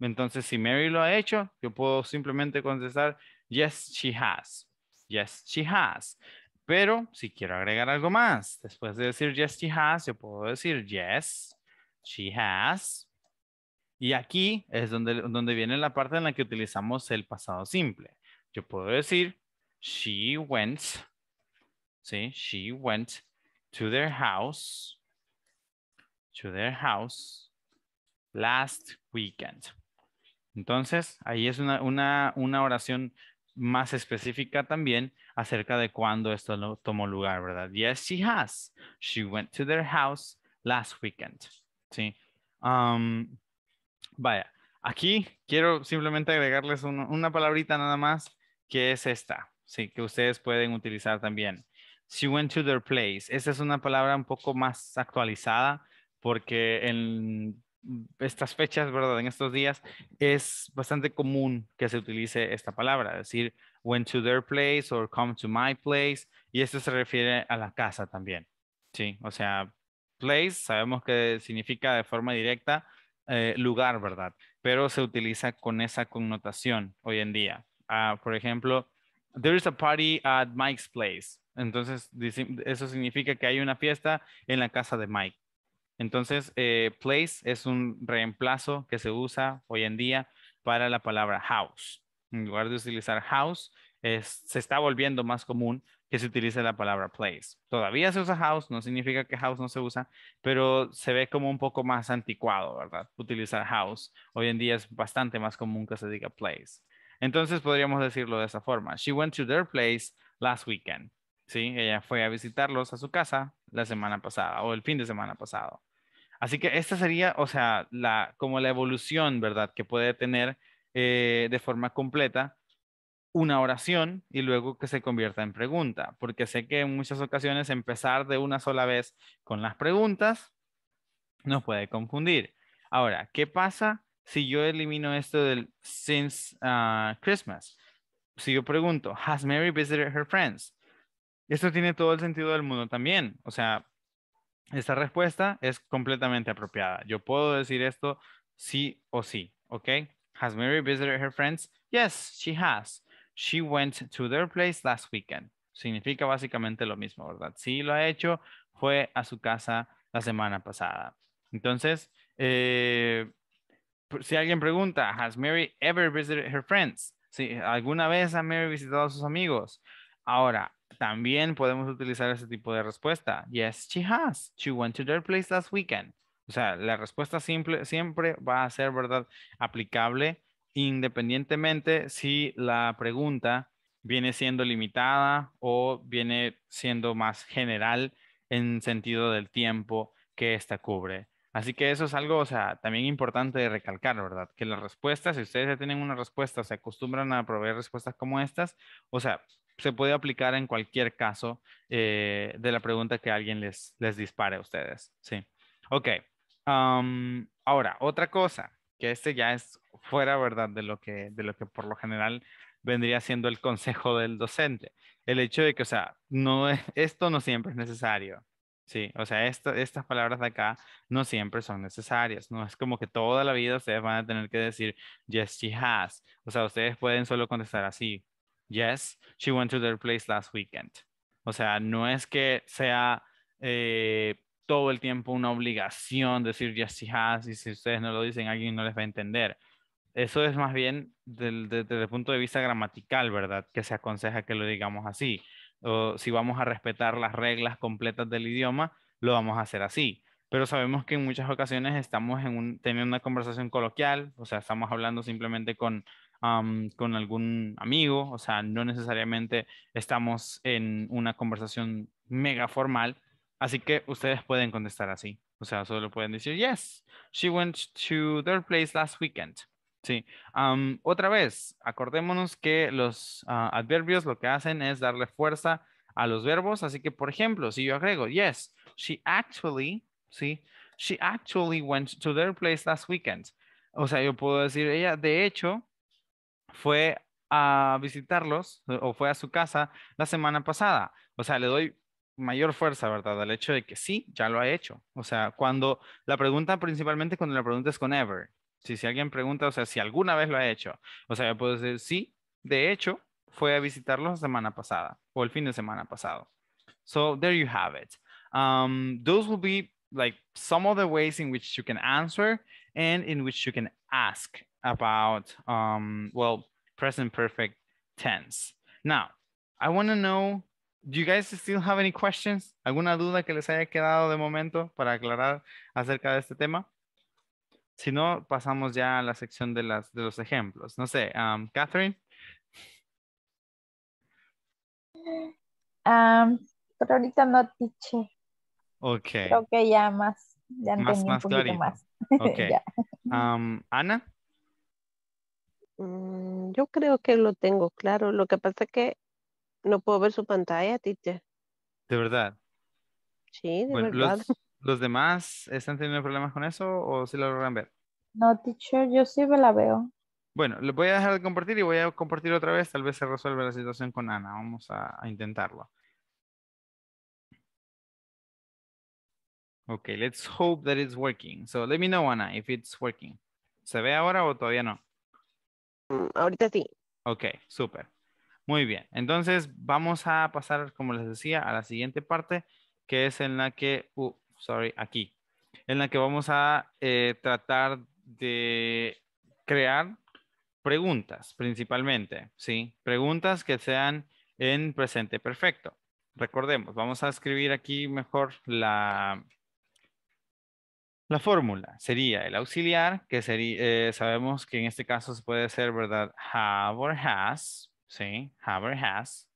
Entonces, si Mary lo ha hecho, yo puedo simplemente contestar, yes, she has. Yes, she has. Pero si quiero agregar algo más, después de decir yes, she has, yo puedo decir yes, she has. Y aquí es donde, donde viene la parte en la que utilizamos el pasado simple. Yo puedo decir, she went, ¿sí? She went to their house to their house last weekend. Entonces, ahí es una, oración más específica también acerca de cuándo esto tomó lugar, ¿verdad? Yes, she has. She went to their house last weekend. Sí. Um, vaya, aquí quiero simplemente agregarles una palabrita nada más, que es esta, sí, que ustedes pueden utilizar también. She went to their place. Esta es una palabra un poco más actualizada porque en estas fechas, ¿verdad? En estos días es bastante común que se utilice esta palabra, decir went to their place or come to my place, y esto se refiere a la casa también, ¿sí? O sea, place sabemos que significa de forma directa eh, lugar, ¿verdad? Pero se utiliza con esa connotación hoy en día. Ah, por ejemplo, there is a party at Mike's place. Entonces, eso significa que hay una fiesta en la casa de Mike. Entonces, eh, place es un reemplazo que se usa hoy en día para la palabra house. En lugar de utilizar house, se está volviendo más común que se utilice la palabra place. Todavía se usa house, no significa que house no se usa, pero se ve como un poco más anticuado, ¿verdad? Utilizar house. Hoy en día es bastante más común que se diga place. Entonces podríamos decirlo de esa forma. She went to their place last weekend. Sí, ella fue a visitarlos a su casa la semana pasada o el fin de semana pasado. Así que esta sería, o sea, la, como la evolución, ¿verdad? Que puede tener eh, de forma completa una oración y luego que se convierta en pregunta, porque sé que en muchas ocasiones empezar de una sola vez con las preguntas nos puede confundir. Ahora, ¿qué pasa si yo elimino esto del since ah, Christmas? Si yo pregunto, ¿Has Mary visited her friends? Esto tiene todo el sentido del mundo también. O sea, esta respuesta es completamente apropiada. Yo puedo decir esto sí o sí, ¿ok? Has Mary visited her friends? Yes, she has. She went to their place last weekend. Significa básicamente lo mismo, ¿verdad? Sí lo ha hecho, fue a su casa la semana pasada. Entonces, eh, si alguien pregunta, ¿Has Mary ever visited her friends? ¿Sí? ¿Alguna vez ha Mary visitado a sus amigos? Ahora, también podemos utilizar ese tipo de respuesta. Yes, she has. She went to their place last weekend. O sea, la respuesta simple siempre va a ser, ¿verdad? Aplicable independientemente si la pregunta viene siendo limitada o viene siendo más general en sentido del tiempo que esta cubre. Así que eso es algo, o sea, también importante de recalcar, ¿verdad? Que las respuestas, si ustedes ya tienen una respuesta, se acostumbran a proveer respuestas como estas, o sea, se puede aplicar en cualquier caso eh, de la pregunta que alguien les, les dispare a ustedes. Sí. Ok. ahora, otra cosa, que este ya es fuera, ¿verdad? De lo, que, de lo que por lo general vendría siendo el consejo del docente. El hecho de que, o sea, no esto no siempre es necesario. Sí, o sea, estas palabras de acá no siempre son necesarias. No es como que toda la vida ustedes van a tener que decir, yes, she has. O sea, ustedes pueden solo contestar así, Yes, she went to their place last weekend. O sea, no es que sea eh, todo el tiempo una obligación decir yes, she has, y si ustedes no lo dicen, alguien no les va a entender. Eso es más bien desde el punto de vista gramatical, ¿verdad? Que se aconseja que lo digamos así. O si vamos a respetar las reglas completas del idioma, lo vamos a hacer así. Pero sabemos que en muchas ocasiones estamos en un, teniendo una conversación coloquial, o sea, estamos hablando simplemente con con algún amigo, o sea, no necesariamente estamos en una conversación mega formal, así que ustedes pueden contestar así. O sea, solo pueden decir, yes, she went to their place last weekend. Sí. otra vez, acordémonos que los ah, adverbios lo que hacen es darle fuerza a los verbos. Así que, por ejemplo, si yo agrego, yes, she actually, sí, she actually went to their place last weekend. O sea, yo puedo decir, ella de hecho fue a visitarlos eh, o fue a su casa la semana pasada. O sea, le doy mayor fuerza, ¿verdad? Al hecho de que sí, ya lo ha hecho. O sea, cuando la pregunta, principalmente cuando la pregunta es con ever. Si, alguien pregunta, o sea, si alguna vez lo ha hecho. O sea, puedo decir, sí, de hecho, fue a visitarlos la semana pasada o el fin de semana pasado. So, there you have it. Um, those will be like some of the ways in which you can answer and in which you can ask about um, well present perfect tense now i want to know do you guys still have any questions alguna duda que les haya quedado de momento para aclarar acerca de este tema si no pasamos ya a la sección de las de los ejemplos no sé um, catherine um, pero ahorita no teacher Ok. Creo que ya más, ya más, un poquito más. Ok. Ana. Mm, yo creo que lo tengo claro. Lo que pasa es que no puedo ver su pantalla, teacher. ¿De verdad? Sí, de verdad. Los, demás están teniendo problemas con eso o si sí logran ver? No, teacher, yo sí me la veo. Bueno, lo voy a dejar de compartir y voy a compartir otra vez. Tal vez se resuelva la situación con Ana. Vamos a intentarlo. Okay, let's hope that it's working. So let me know, Ana, if it's working. ¿Se ve ahora o todavía no? Mm, ahorita sí. Ok, súper. Muy bien. Entonces vamos a pasar, como les decía, a la siguiente parte, que es en la que, uh, sorry, aquí, en la que vamos a eh, tratar de crear preguntas principalmente, ¿sí? Preguntas que sean en presente perfecto. Recordemos, vamos a escribir aquí mejor la, la fórmula sería el auxiliar, que sería, eh, sabemos que en este caso se puede ser, ¿verdad? Have or has, ¿sí? Have or has.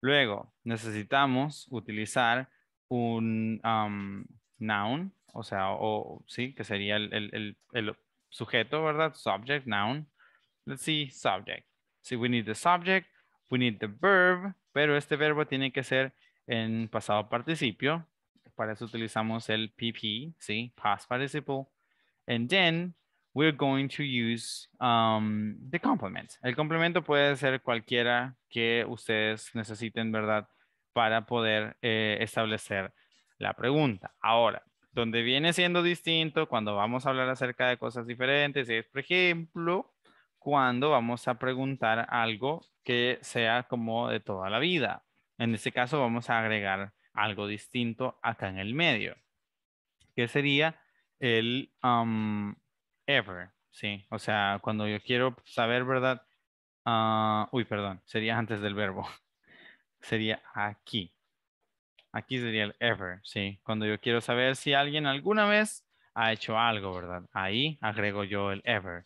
Luego, necesitamos utilizar un noun, o sea, o, sí, que sería el, sujeto, ¿verdad? Subject, noun. Let's see, subject. Si we need the subject, we need the verb, pero este verbo tiene que ser en pasado participio, para eso utilizamos el PP, ¿sí? Past participle. And then we're going to use um, the complement. El complemento puede ser cualquiera que ustedes necesiten, ¿verdad? Para poder eh, establecer la pregunta. Ahora, donde viene siendo distinto cuando vamos a hablar acerca de cosas diferentes es, por ejemplo, cuando vamos a preguntar algo que sea como de toda la vida. En este caso vamos a agregar algo distinto acá en el medio, que sería el um, ever, ¿sí? O sea, cuando yo quiero saber, ¿verdad? Ah, uy, perdón, sería antes del verbo. Sería aquí. Aquí sería el ever, ¿sí? Cuando yo quiero saber si alguien alguna vez ha hecho algo, ¿verdad? Ahí agrego yo el ever.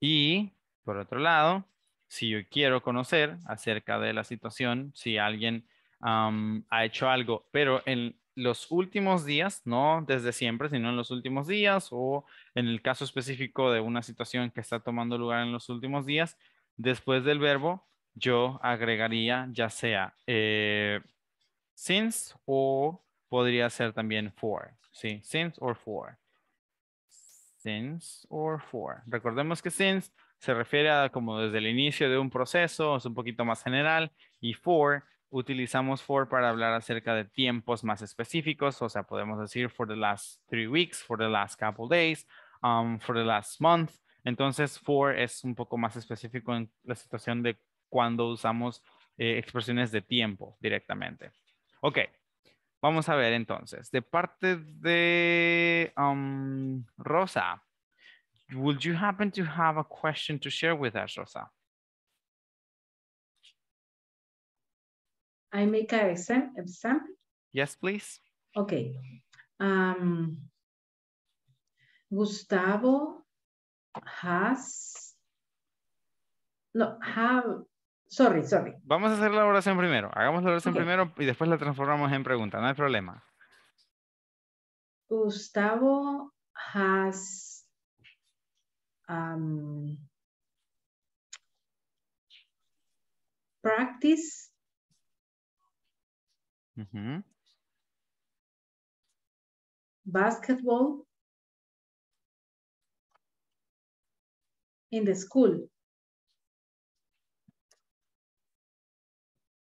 Y, por otro lado, si yo quiero conocer acerca de la situación, si alguien ha hecho algo, pero en los últimos días, no desde siempre, sino en los últimos días o en el caso específico de una situación que está tomando lugar en los últimos días, después del verbo, yo agregaría ya sea eh, since o podría ser también for, ¿sí? Since or for. Since or for. Recordemos que since se refiere a como desde el inicio de un proceso, es un poquito más general, y for utilizamos for para hablar acerca de tiempos más específicos, o sea, podemos decir for the last three weeks, for the last couple days, um, for the last month. Entonces, for es un poco más específico en la situación de cuando usamos eh, expresiones de tiempo directamente. Ok, vamos a ver entonces. De parte de um, Rosa, would you happen to have a question to share with us, Rosa? I make a exam example? Eh, yes, please. Okay. Gustavo has, no, have, sorry, sorry. Vamos a hacer la oración primero. Hagamos la oración primero y después la transformamos en pregunta, no hay problema. Gustavo has practice Basketball. In the school.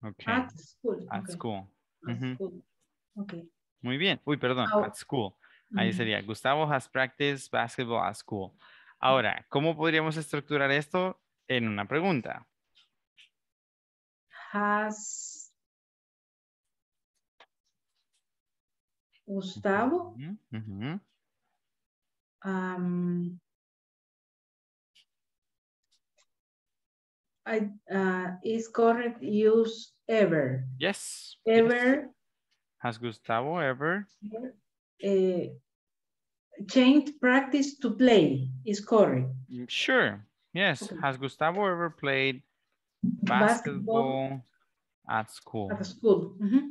Okay. At school. At school. Muy bien. Uy, perdón. At school. Ahí sería. Gustavo has practiced basketball at school. Ahora, ¿cómo podríamos estructurar esto en una pregunta? Has Gustavo. um, I, uh, is correct use ever. Yes. Ever. Yes. Has Gustavo ever? Uh, practice to play is correct. Mm, sure. Yes. Okay. Has Gustavo ever played basketball, basketball at school? At school. Mm -hmm.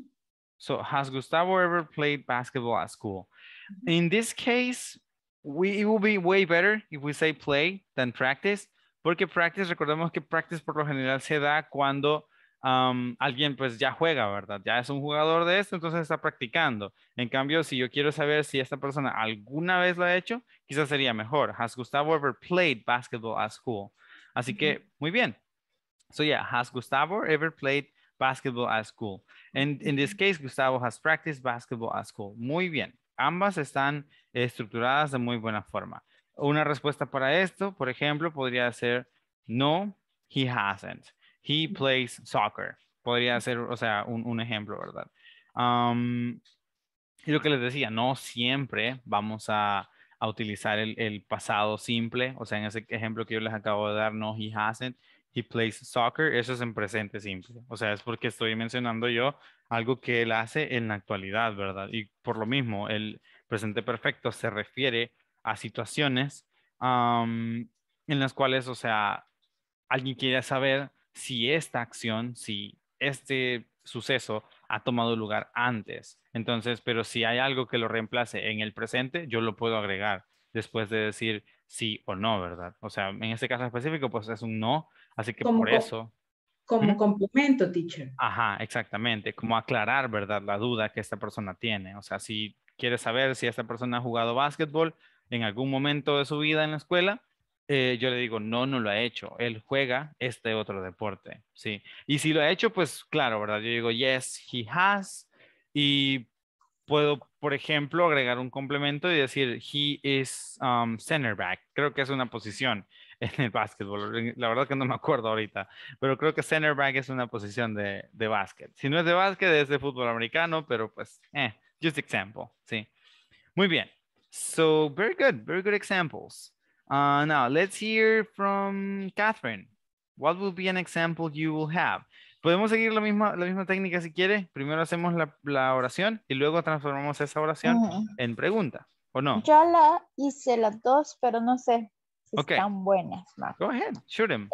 So has Gustavo ever played basketball at school? In this case, we, it will be way better if we say play than practice, porque practice, recordemos que practice por lo general se da cuando um, alguien pues ya juega, ¿verdad? Ya es un jugador de esto, entonces está practicando. En cambio, si yo quiero saber si esta persona alguna vez lo ha hecho, quizás sería mejor. Has Gustavo ever played basketball at school? Así que, muy bien. So yeah, has Gustavo ever played basketball at school. And in this case, Gustavo has practiced basketball at school. Muy bien. Ambas están estructuradas de muy buena forma. Una respuesta para esto, por ejemplo, podría ser no, he hasn't. He plays soccer. Podría ser, o sea, un, ejemplo, ¿verdad? y lo que les decía, no siempre vamos a, utilizar el, el, pasado simple. O sea, en ese ejemplo que yo les acabo de dar, no, he hasn't he plays soccer, eso es en presente simple. O sea, es porque estoy mencionando yo algo que él hace en la actualidad, ¿verdad? Y por lo mismo, el presente perfecto se refiere a situaciones en las cuales, o sea, alguien quiere saber si esta acción, si este suceso ha tomado lugar antes. Entonces, pero si hay algo que lo reemplace en el presente, yo lo puedo agregar después de decir, sí o no, ¿verdad? O sea, en este caso específico, pues es un no, así que por eso. Como complemento, teacher. Ajá, exactamente, como aclarar, ¿verdad? La duda que esta persona tiene. O sea, si quiere saber si esta persona ha jugado básquetbol en algún momento de su vida en la escuela, eh, yo le digo, no, no lo ha hecho. Él juega este otro deporte, ¿sí? Y si lo ha hecho, pues claro, ¿verdad? Yo digo, yes, he has. Y puedo, por ejemplo, agregar un complemento y decir, he is um, center back. Creo que es una posición en el básquetbol. Eh, la verdad que no me acuerdo ahorita, pero creo que center back es una posición de, de básquet. Si no es de básquet, es de fútbol americano, pero pues, eh, just example, sí. Muy bien. So, very good, very good examples. Uh, now, let's hear from Catherine. What will be an example you will have? Podemos seguir la misma, la misma técnica si quiere? Primero hacemos la, la, oración y luego transformamos esa oración en pregunta, ¿o no? Yo la hice las dos, pero no sé si están buenas. Go ahead, shoot them.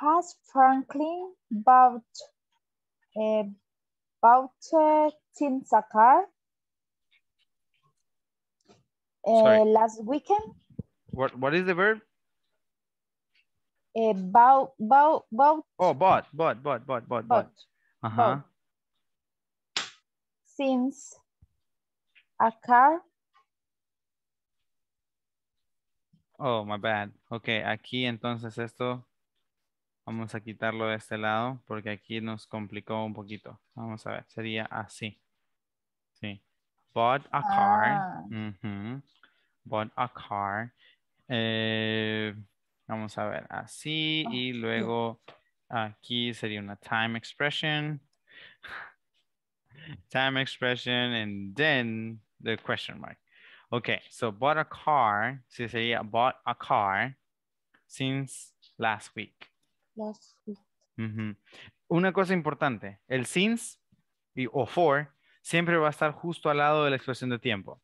has Franklin bought, eh, bought a eh, last weekend? What, what is the verb? Eh, Oh, bot, bot, bot, bot, bot, bought. Ajá. Since a car. Oh, my bad. Ok, aquí entonces esto vamos a quitarlo de este lado porque aquí nos complicó un poquito. Vamos a ver, sería así. Sí. Bought a car. Ah. Mm Bought a car. Eh, Vamos a ver, así ah, y luego aquí sería una time expression. Time expression and then the question mark. Okay, so bought a car. si sería bought a car since last week. Last week. Una cosa importante, el since o for siempre va a estar justo al lado de la expresión de tiempo.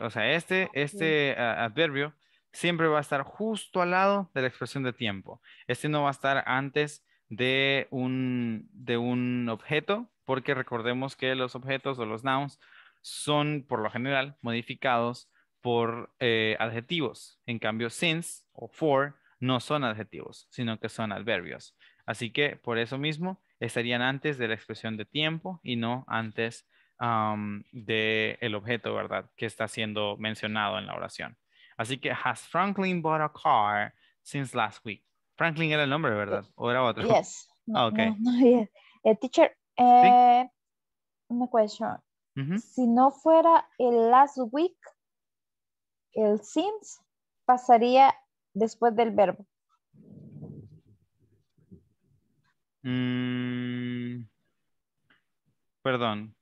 o sea, este, este eh, adverbio siempre va a estar justo al lado de la expresión de tiempo. Este no va a estar antes de un, objeto, porque recordemos que los objetos o los nouns son por lo general modificados por eh, adjetivos. En cambio, since o for no son adjetivos, sino que son adverbios. Así que por eso mismo estarían antes de la expresión de tiempo y no antes del objeto, ¿verdad? Que está siendo mencionado en la oración. Así que, has Franklin bought a car since last week? Franklin era el nombre, ¿verdad? ¿O era otro? Yes. teacher, una question. Si no fuera el last week, el since pasaría después del verbo. Mm, perdón.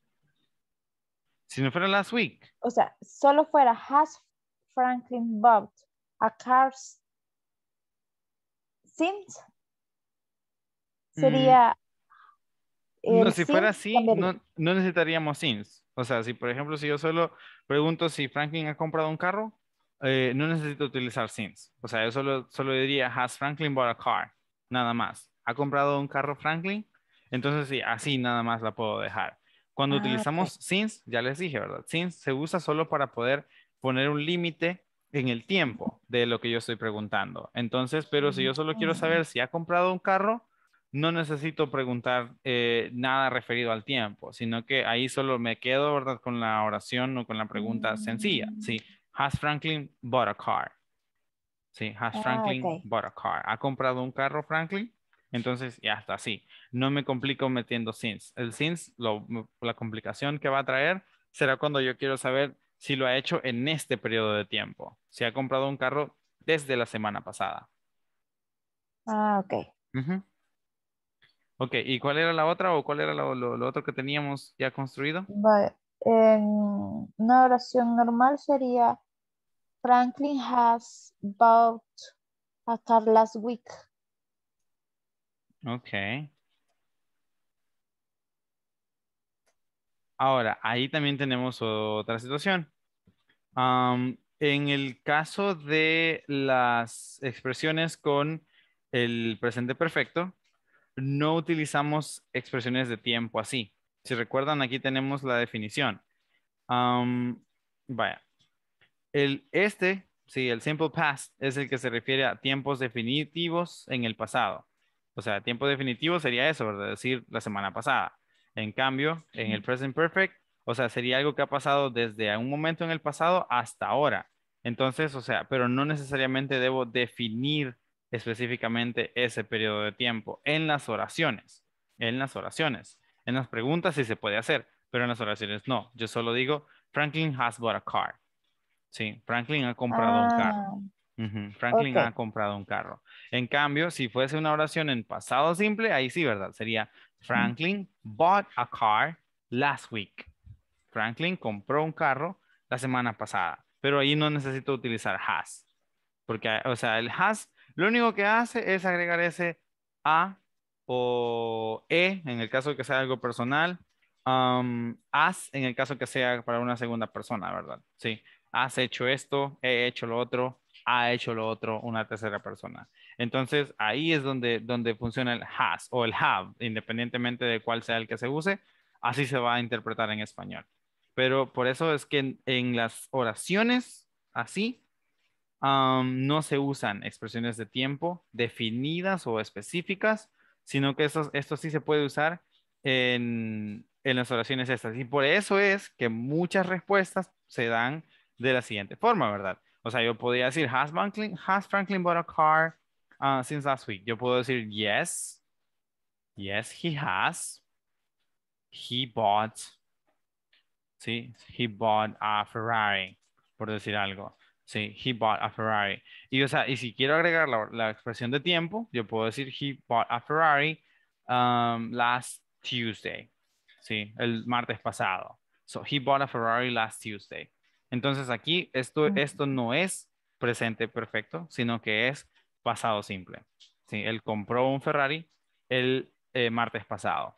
Si no fuera last week. O sea, solo fuera has Franklin bought a car since sería mm. no, si fuera así, no, necesitaríamos since. O sea, si por ejemplo, si yo solo pregunto si Franklin ha comprado un carro, eh, no necesito utilizar since. O sea, yo solo, solo diría, has Franklin bought a car? Nada más. ¿Ha comprado un carro Franklin? Entonces, sí, así nada más la puedo dejar. Cuando ah, utilizamos since, ya les dije, ¿verdad? Since se usa solo para poder poner un límite en el tiempo de lo que yo estoy preguntando. Entonces, pero si yo solo quiero saber si ha comprado un carro, no necesito preguntar eh, nada referido al tiempo, sino que ahí solo me quedo, ¿verdad? Con la oración o con la pregunta sencilla, mm. ¿sí? Has Franklin bought a car? Sí, has ah, Franklin bought a car? ¿Ha comprado un carro Franklin? Entonces, ya está, sí. No me complico metiendo since. El sins la complicación que va a traer será cuando yo quiero saber si lo ha hecho en este periodo de tiempo. Si ha comprado un carro desde la semana pasada. Ah, ok. Ok, ¿y cuál era la otra o cuál era lo, otro que teníamos ya construido? En una oración normal sería Franklin has bought a car last week. Ok. Ahora, ahí también tenemos otra situación. en el caso de las expresiones con el presente perfecto, no utilizamos expresiones de tiempo así. Si recuerdan, aquí tenemos la definición. vaya. El este, sí, el simple past es el que se refiere a tiempos definitivos en el pasado. O sea, tiempo definitivo sería eso, ¿verdad? decir, la semana pasada. En cambio, en el present perfect, o sea, sería algo que ha pasado desde un momento en el pasado hasta ahora. Entonces, o sea, pero no necesariamente debo definir específicamente ese periodo de tiempo en las oraciones, en las oraciones. En las preguntas sí se puede hacer, pero en las oraciones no. Yo solo digo, Franklin has bought a car. Sí, Franklin ha comprado un carro. Ah. Franklin ha comprado un carro. En cambio, si fuese una oración en pasado simple, ahí sí, ¿verdad? Sería Franklin bought a car last week. Franklin compró un carro la semana pasada, pero ahí no necesito utilizar has. Porque, o sea, el has lo único que hace es agregar ese a o e en el caso que sea algo personal, um, has en el caso que sea para una segunda persona, ¿verdad? Sí, has hecho esto, he hecho lo otro, ha hecho lo otro, una tercera persona. Entonces ahí es donde, donde funciona el has o el have, independientemente de cuál sea el que se use, así se va a interpretar en español. Pero por eso es que en, las oraciones así no se usan expresiones de tiempo definidas o específicas, sino que esto, sí se puede usar en, en las oraciones estas. Y por eso es que muchas respuestas se dan de la siguiente forma, ¿verdad? O sea, yo podría decir, has Franklin, has Franklin bought a car? Ah, since last week. Yo puedo decir yes. Yes, he has. He bought. Sí, he bought a Ferrari, por decir algo. Sí, he bought a Ferrari. Y, o sea, y si quiero agregar la, la expresión de tiempo, yo puedo decir he bought a Ferrari um, last Tuesday. Sí, el martes pasado. So, he bought a Ferrari last Tuesday. Entonces aquí esto, esto no es presente perfecto, sino que es pasado simple. ¿sí? Él compró un Ferrari el eh, martes pasado.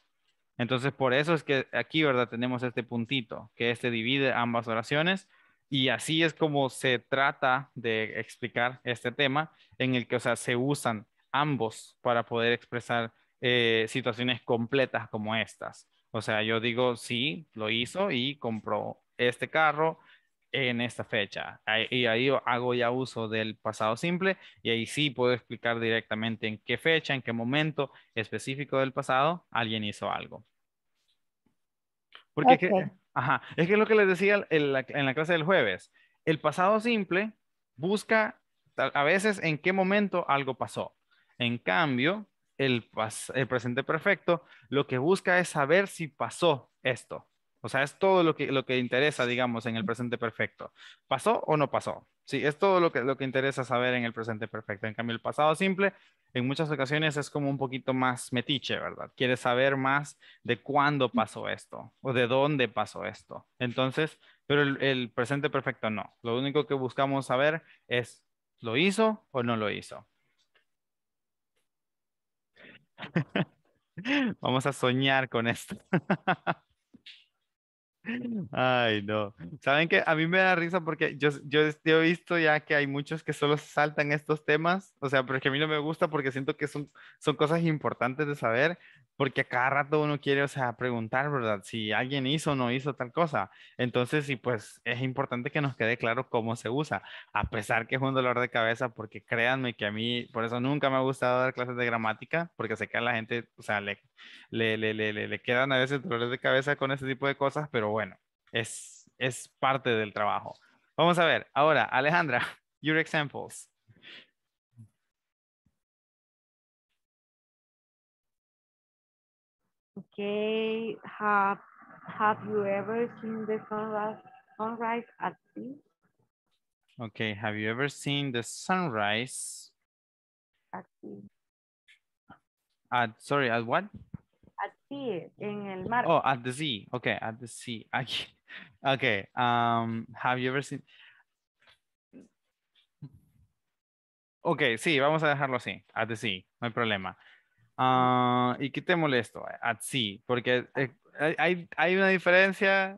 Entonces, por eso es que aquí, ¿verdad? Tenemos este puntito, que este divide ambas oraciones. Y así es como se trata de explicar este tema, en el que, o sea, se usan ambos para poder expresar eh, situaciones completas como estas. O sea, yo digo, sí, lo hizo y compró este carro en esta fecha. Y ahí hago ya uso del pasado simple y ahí sí puedo explicar directamente en qué fecha, en qué momento específico del pasado alguien hizo algo. Porque es, que, es lo que les decía en la, clase del jueves, el pasado simple busca a veces en qué momento algo pasó. En cambio, el presente perfecto lo que busca es saber si pasó esto. O sea, es todo lo que, lo que interesa, digamos, en el presente perfecto. ¿Pasó o no pasó? Sí, es todo lo que, lo que interesa saber en el presente perfecto. En cambio, el pasado simple, en muchas ocasiones es como un poquito más metiche, ¿verdad? quiere saber más de cuándo mm. pasó esto o de dónde pasó esto. Entonces, pero el, el presente perfecto no. Lo único que buscamos saber es, ¿lo hizo o no lo hizo? Vamos a soñar con esto. Ay, no. Saben que a mí me da risa porque yo, este, yo, he visto ya que hay muchos que solo saltan estos temas, o sea, pero es que a mí no me gusta porque siento que son, son cosas importantes de saber, porque cada rato uno quiere, o sea, preguntar, ¿verdad? Si alguien hizo o no hizo tal cosa. Entonces, sí, pues es importante que nos quede claro cómo se usa, a pesar que es un dolor de cabeza, porque créanme que a mí, por eso nunca me ha gustado dar clases de gramática, porque sé que a la gente, o sea, le, le, le, le, le quedan a veces dolores de cabeza con ese tipo de cosas, pero bueno, es, es parte del trabajo. Vamos a ver, ahora, Alejandra, your examples. Okay, have, have you ever seen the sunrise, sunrise at sea? Okay, have you ever seen the sunrise? At sea. At, sorry, at what? At sea, en el mar. Oh, at the sea. Okay, at the sea. Okay, um, have you ever seen... Okay sí, vamos a dejarlo así, at the sea, no hay problema. Ah, ¿Y qué te molesto? Ah, sea, porque eh, hay, hay, una diferencia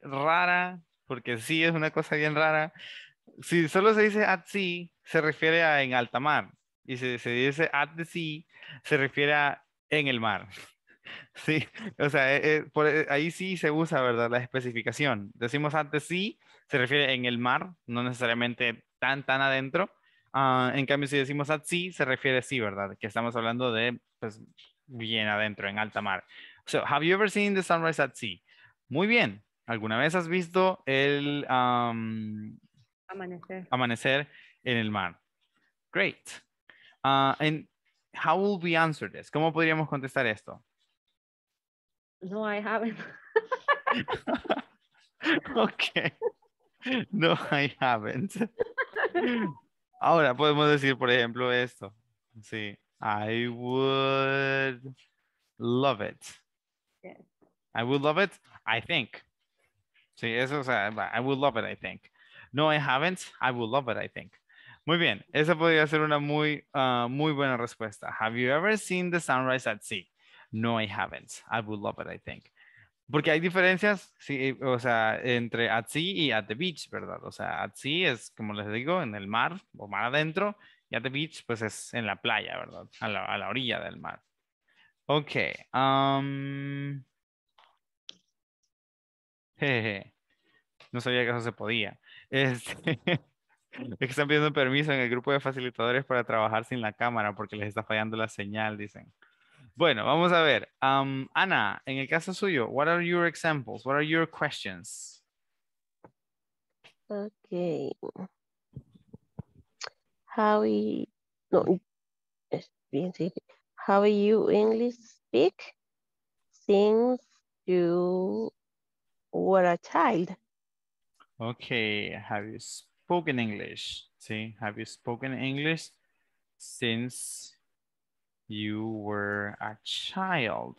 rara, porque sí es una cosa bien rara. Si solo se dice at sea, se refiere a en alta mar. Y si se dice at the sea, se refiere a en el mar. Sí, o sea, eh, eh, ahí sí se usa, ¿verdad? La especificación. Decimos at the sea, se refiere en el mar, no necesariamente tan, tan adentro. Ah, en cambio, si decimos at sea, se refiere a sí, ¿verdad? Que estamos hablando de, pues, bien adentro, en alta mar. So, have you ever seen the sunrise at sea? Muy bien. ¿Alguna vez has visto el amanecer. amanecer en el mar? Great. Ah, and how will we answer this? ¿Cómo podríamos contestar esto? No, I haven't. okay. No, I haven't. Ahora podemos decir, por ejemplo, esto. Sí. I would love it. I would love it, I think. Sí, eso, I would love it, I think. No, I haven't. I would love it, I think. Muy bien, esa podría ser una muy, ah, muy buena respuesta. Have you ever seen the sunrise at sea? No, I haven't. I would love it, I think. Porque hay diferencias, sí, o sea, entre at sea y at the beach, ¿verdad? O sea, at sea es, como les digo, en el mar o mar adentro, y at the beach, pues es en la playa, ¿verdad? A la, orilla del mar. Ok. Um... No sabía que eso se podía. Este, es que están pidiendo permiso en el grupo de facilitadores para trabajar sin la cámara porque les está fallando la señal, dicen. Bueno, vamos a ver. Um, Ana, en el caso suyo, what are your examples? What are your questions? Okay. How no, how you English speak since you were a child? Okay, have you spoken English? See, have you spoken English since you were a child?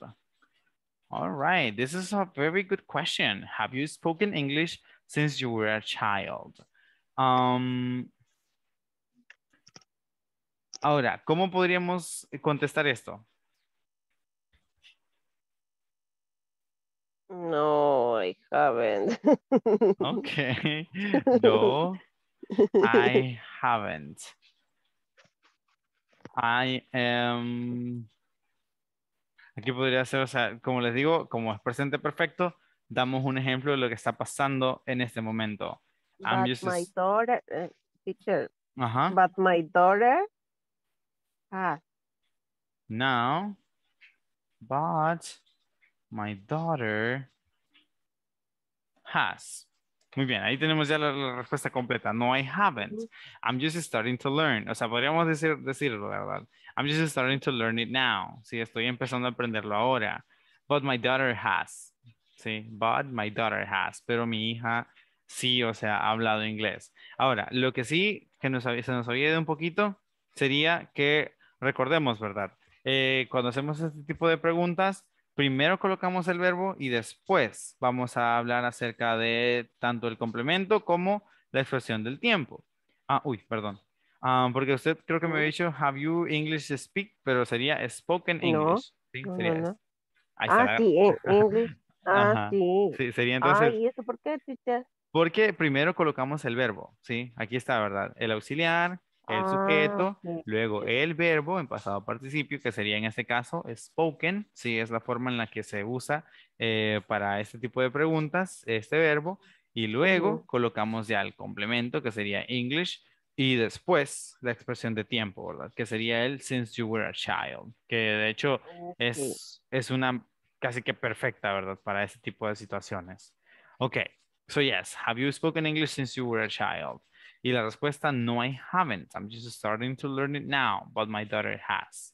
All right, this is a very good question. Have you spoken English since you were a child? Um, ahora, ¿cómo podríamos contestar esto? No, I haven't. okay. No, I haven't. I em, Aquí podría ser, o sea, como les digo, como es presente perfecto, damos un ejemplo de lo que está pasando en este momento. I'm but eh, teacher, but my daughter has. Ah. Now, but my daughter has. Muy bien, ahí tenemos ya la, respuesta completa. No, I haven't. I'm just starting to learn. O sea, podríamos decir, decirlo, ¿verdad? I'm just starting to learn it now. Sí, estoy empezando a aprenderlo ahora. But my daughter has. Sí, but my daughter has. Pero mi hija sí, o sea, ha hablado inglés. Ahora, lo que sí que nos, se nos olvide un poquito sería que recordemos, ¿verdad? Eh, cuando hacemos este tipo de preguntas, primero colocamos el verbo y después vamos a hablar acerca de tanto el complemento como la expresión del tiempo. Ah, uy, perdón. Ah, porque usted creo que me había mm. dicho, have you English speak, pero sería spoken English. Sí, no, sería no. ah, sí, English. Ah, sí. Sí, sería entonces. Ah, ¿y eso por qué, Porque primero colocamos el verbo, ¿sí? Aquí está, ¿verdad? El auxiliar, el ah, sujeto, luego el verbo en pasado participio, que sería en este caso spoken, si es la forma en la que se usa eh, para este tipo de preguntas, este verbo, y luego colocamos ya el complemento, que sería English, y después la expresión de tiempo, ¿verdad? Que sería el since you were a child, que de hecho es, una casi que perfecta, ¿verdad? Para este tipo de situaciones. Ok, so yes, have you spoken English since you were a child? Y la respuesta, no, I haven't. I'm just starting to learn it now, but my daughter has.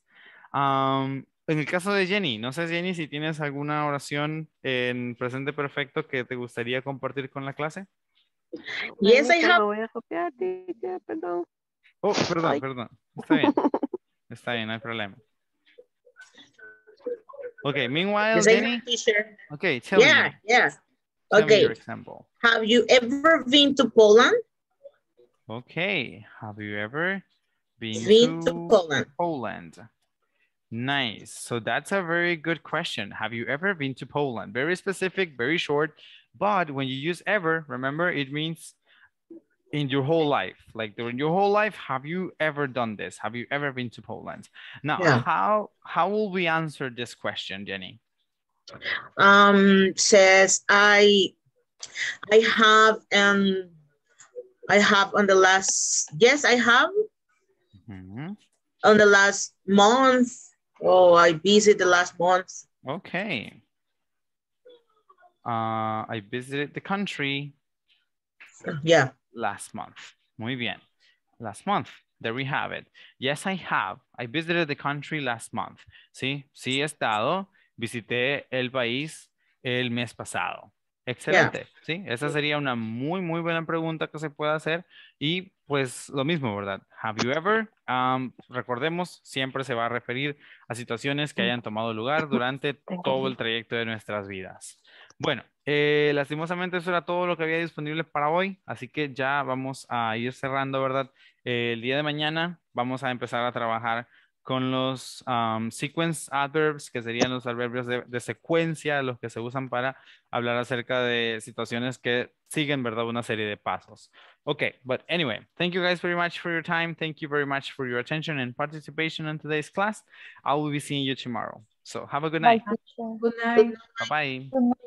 Um, en el caso de Jenny, no sé, Jenny, si tienes alguna oración en presente perfecto que te gustaría compartir con la clase. Yes, I have. voy a copiar, perdón. Oh, perdón, perdón. Está bien. Está bien, no hay problema. Okay, meanwhile, Jenny. Okay, tell me. Yeah, yeah. Okay. Have you ever been to Poland? Okay, have you ever been, been to, to Poland? Poland. Nice. So that's a very good question. Have you ever been to Poland? Very specific, very short. But when you use ever, remember it means in your whole life. Like during your whole life, have you ever done this? Have you ever been to Poland? Now, yeah. how how will we answer this question, Jenny? Um, says I I have um I have on the last, yes, I have. Mm-hmm. On the last month. Oh, I visited the last month. Okay. Uh, I visited the country. Yeah. Last month. Muy bien. Last month. There we have it. Yes, I have. I visited the country last month. Sí, sí he estado. Visité el país el mes pasado. Excelente, sí, esa sería una muy, muy buena pregunta que se pueda hacer. Y pues lo mismo, ¿verdad? Have you ever? recordemos, siempre se va a referir a situaciones que hayan tomado lugar durante todo el trayecto de nuestras vidas. Bueno, eh, lastimosamente eso era todo lo que había disponible para hoy, así que ya vamos a ir cerrando, ¿verdad? Eh, el día de mañana vamos a empezar a trabajar con los sequence adverbs, que serían los adverbios de, secuencia, los que se usan para hablar acerca de situaciones que siguen, ¿verdad? Una serie de pasos. Okay, but anyway, thank you guys very much for your time. Thank you very much for your attention and participation in today's class. I will be seeing you tomorrow. So have a good night. bye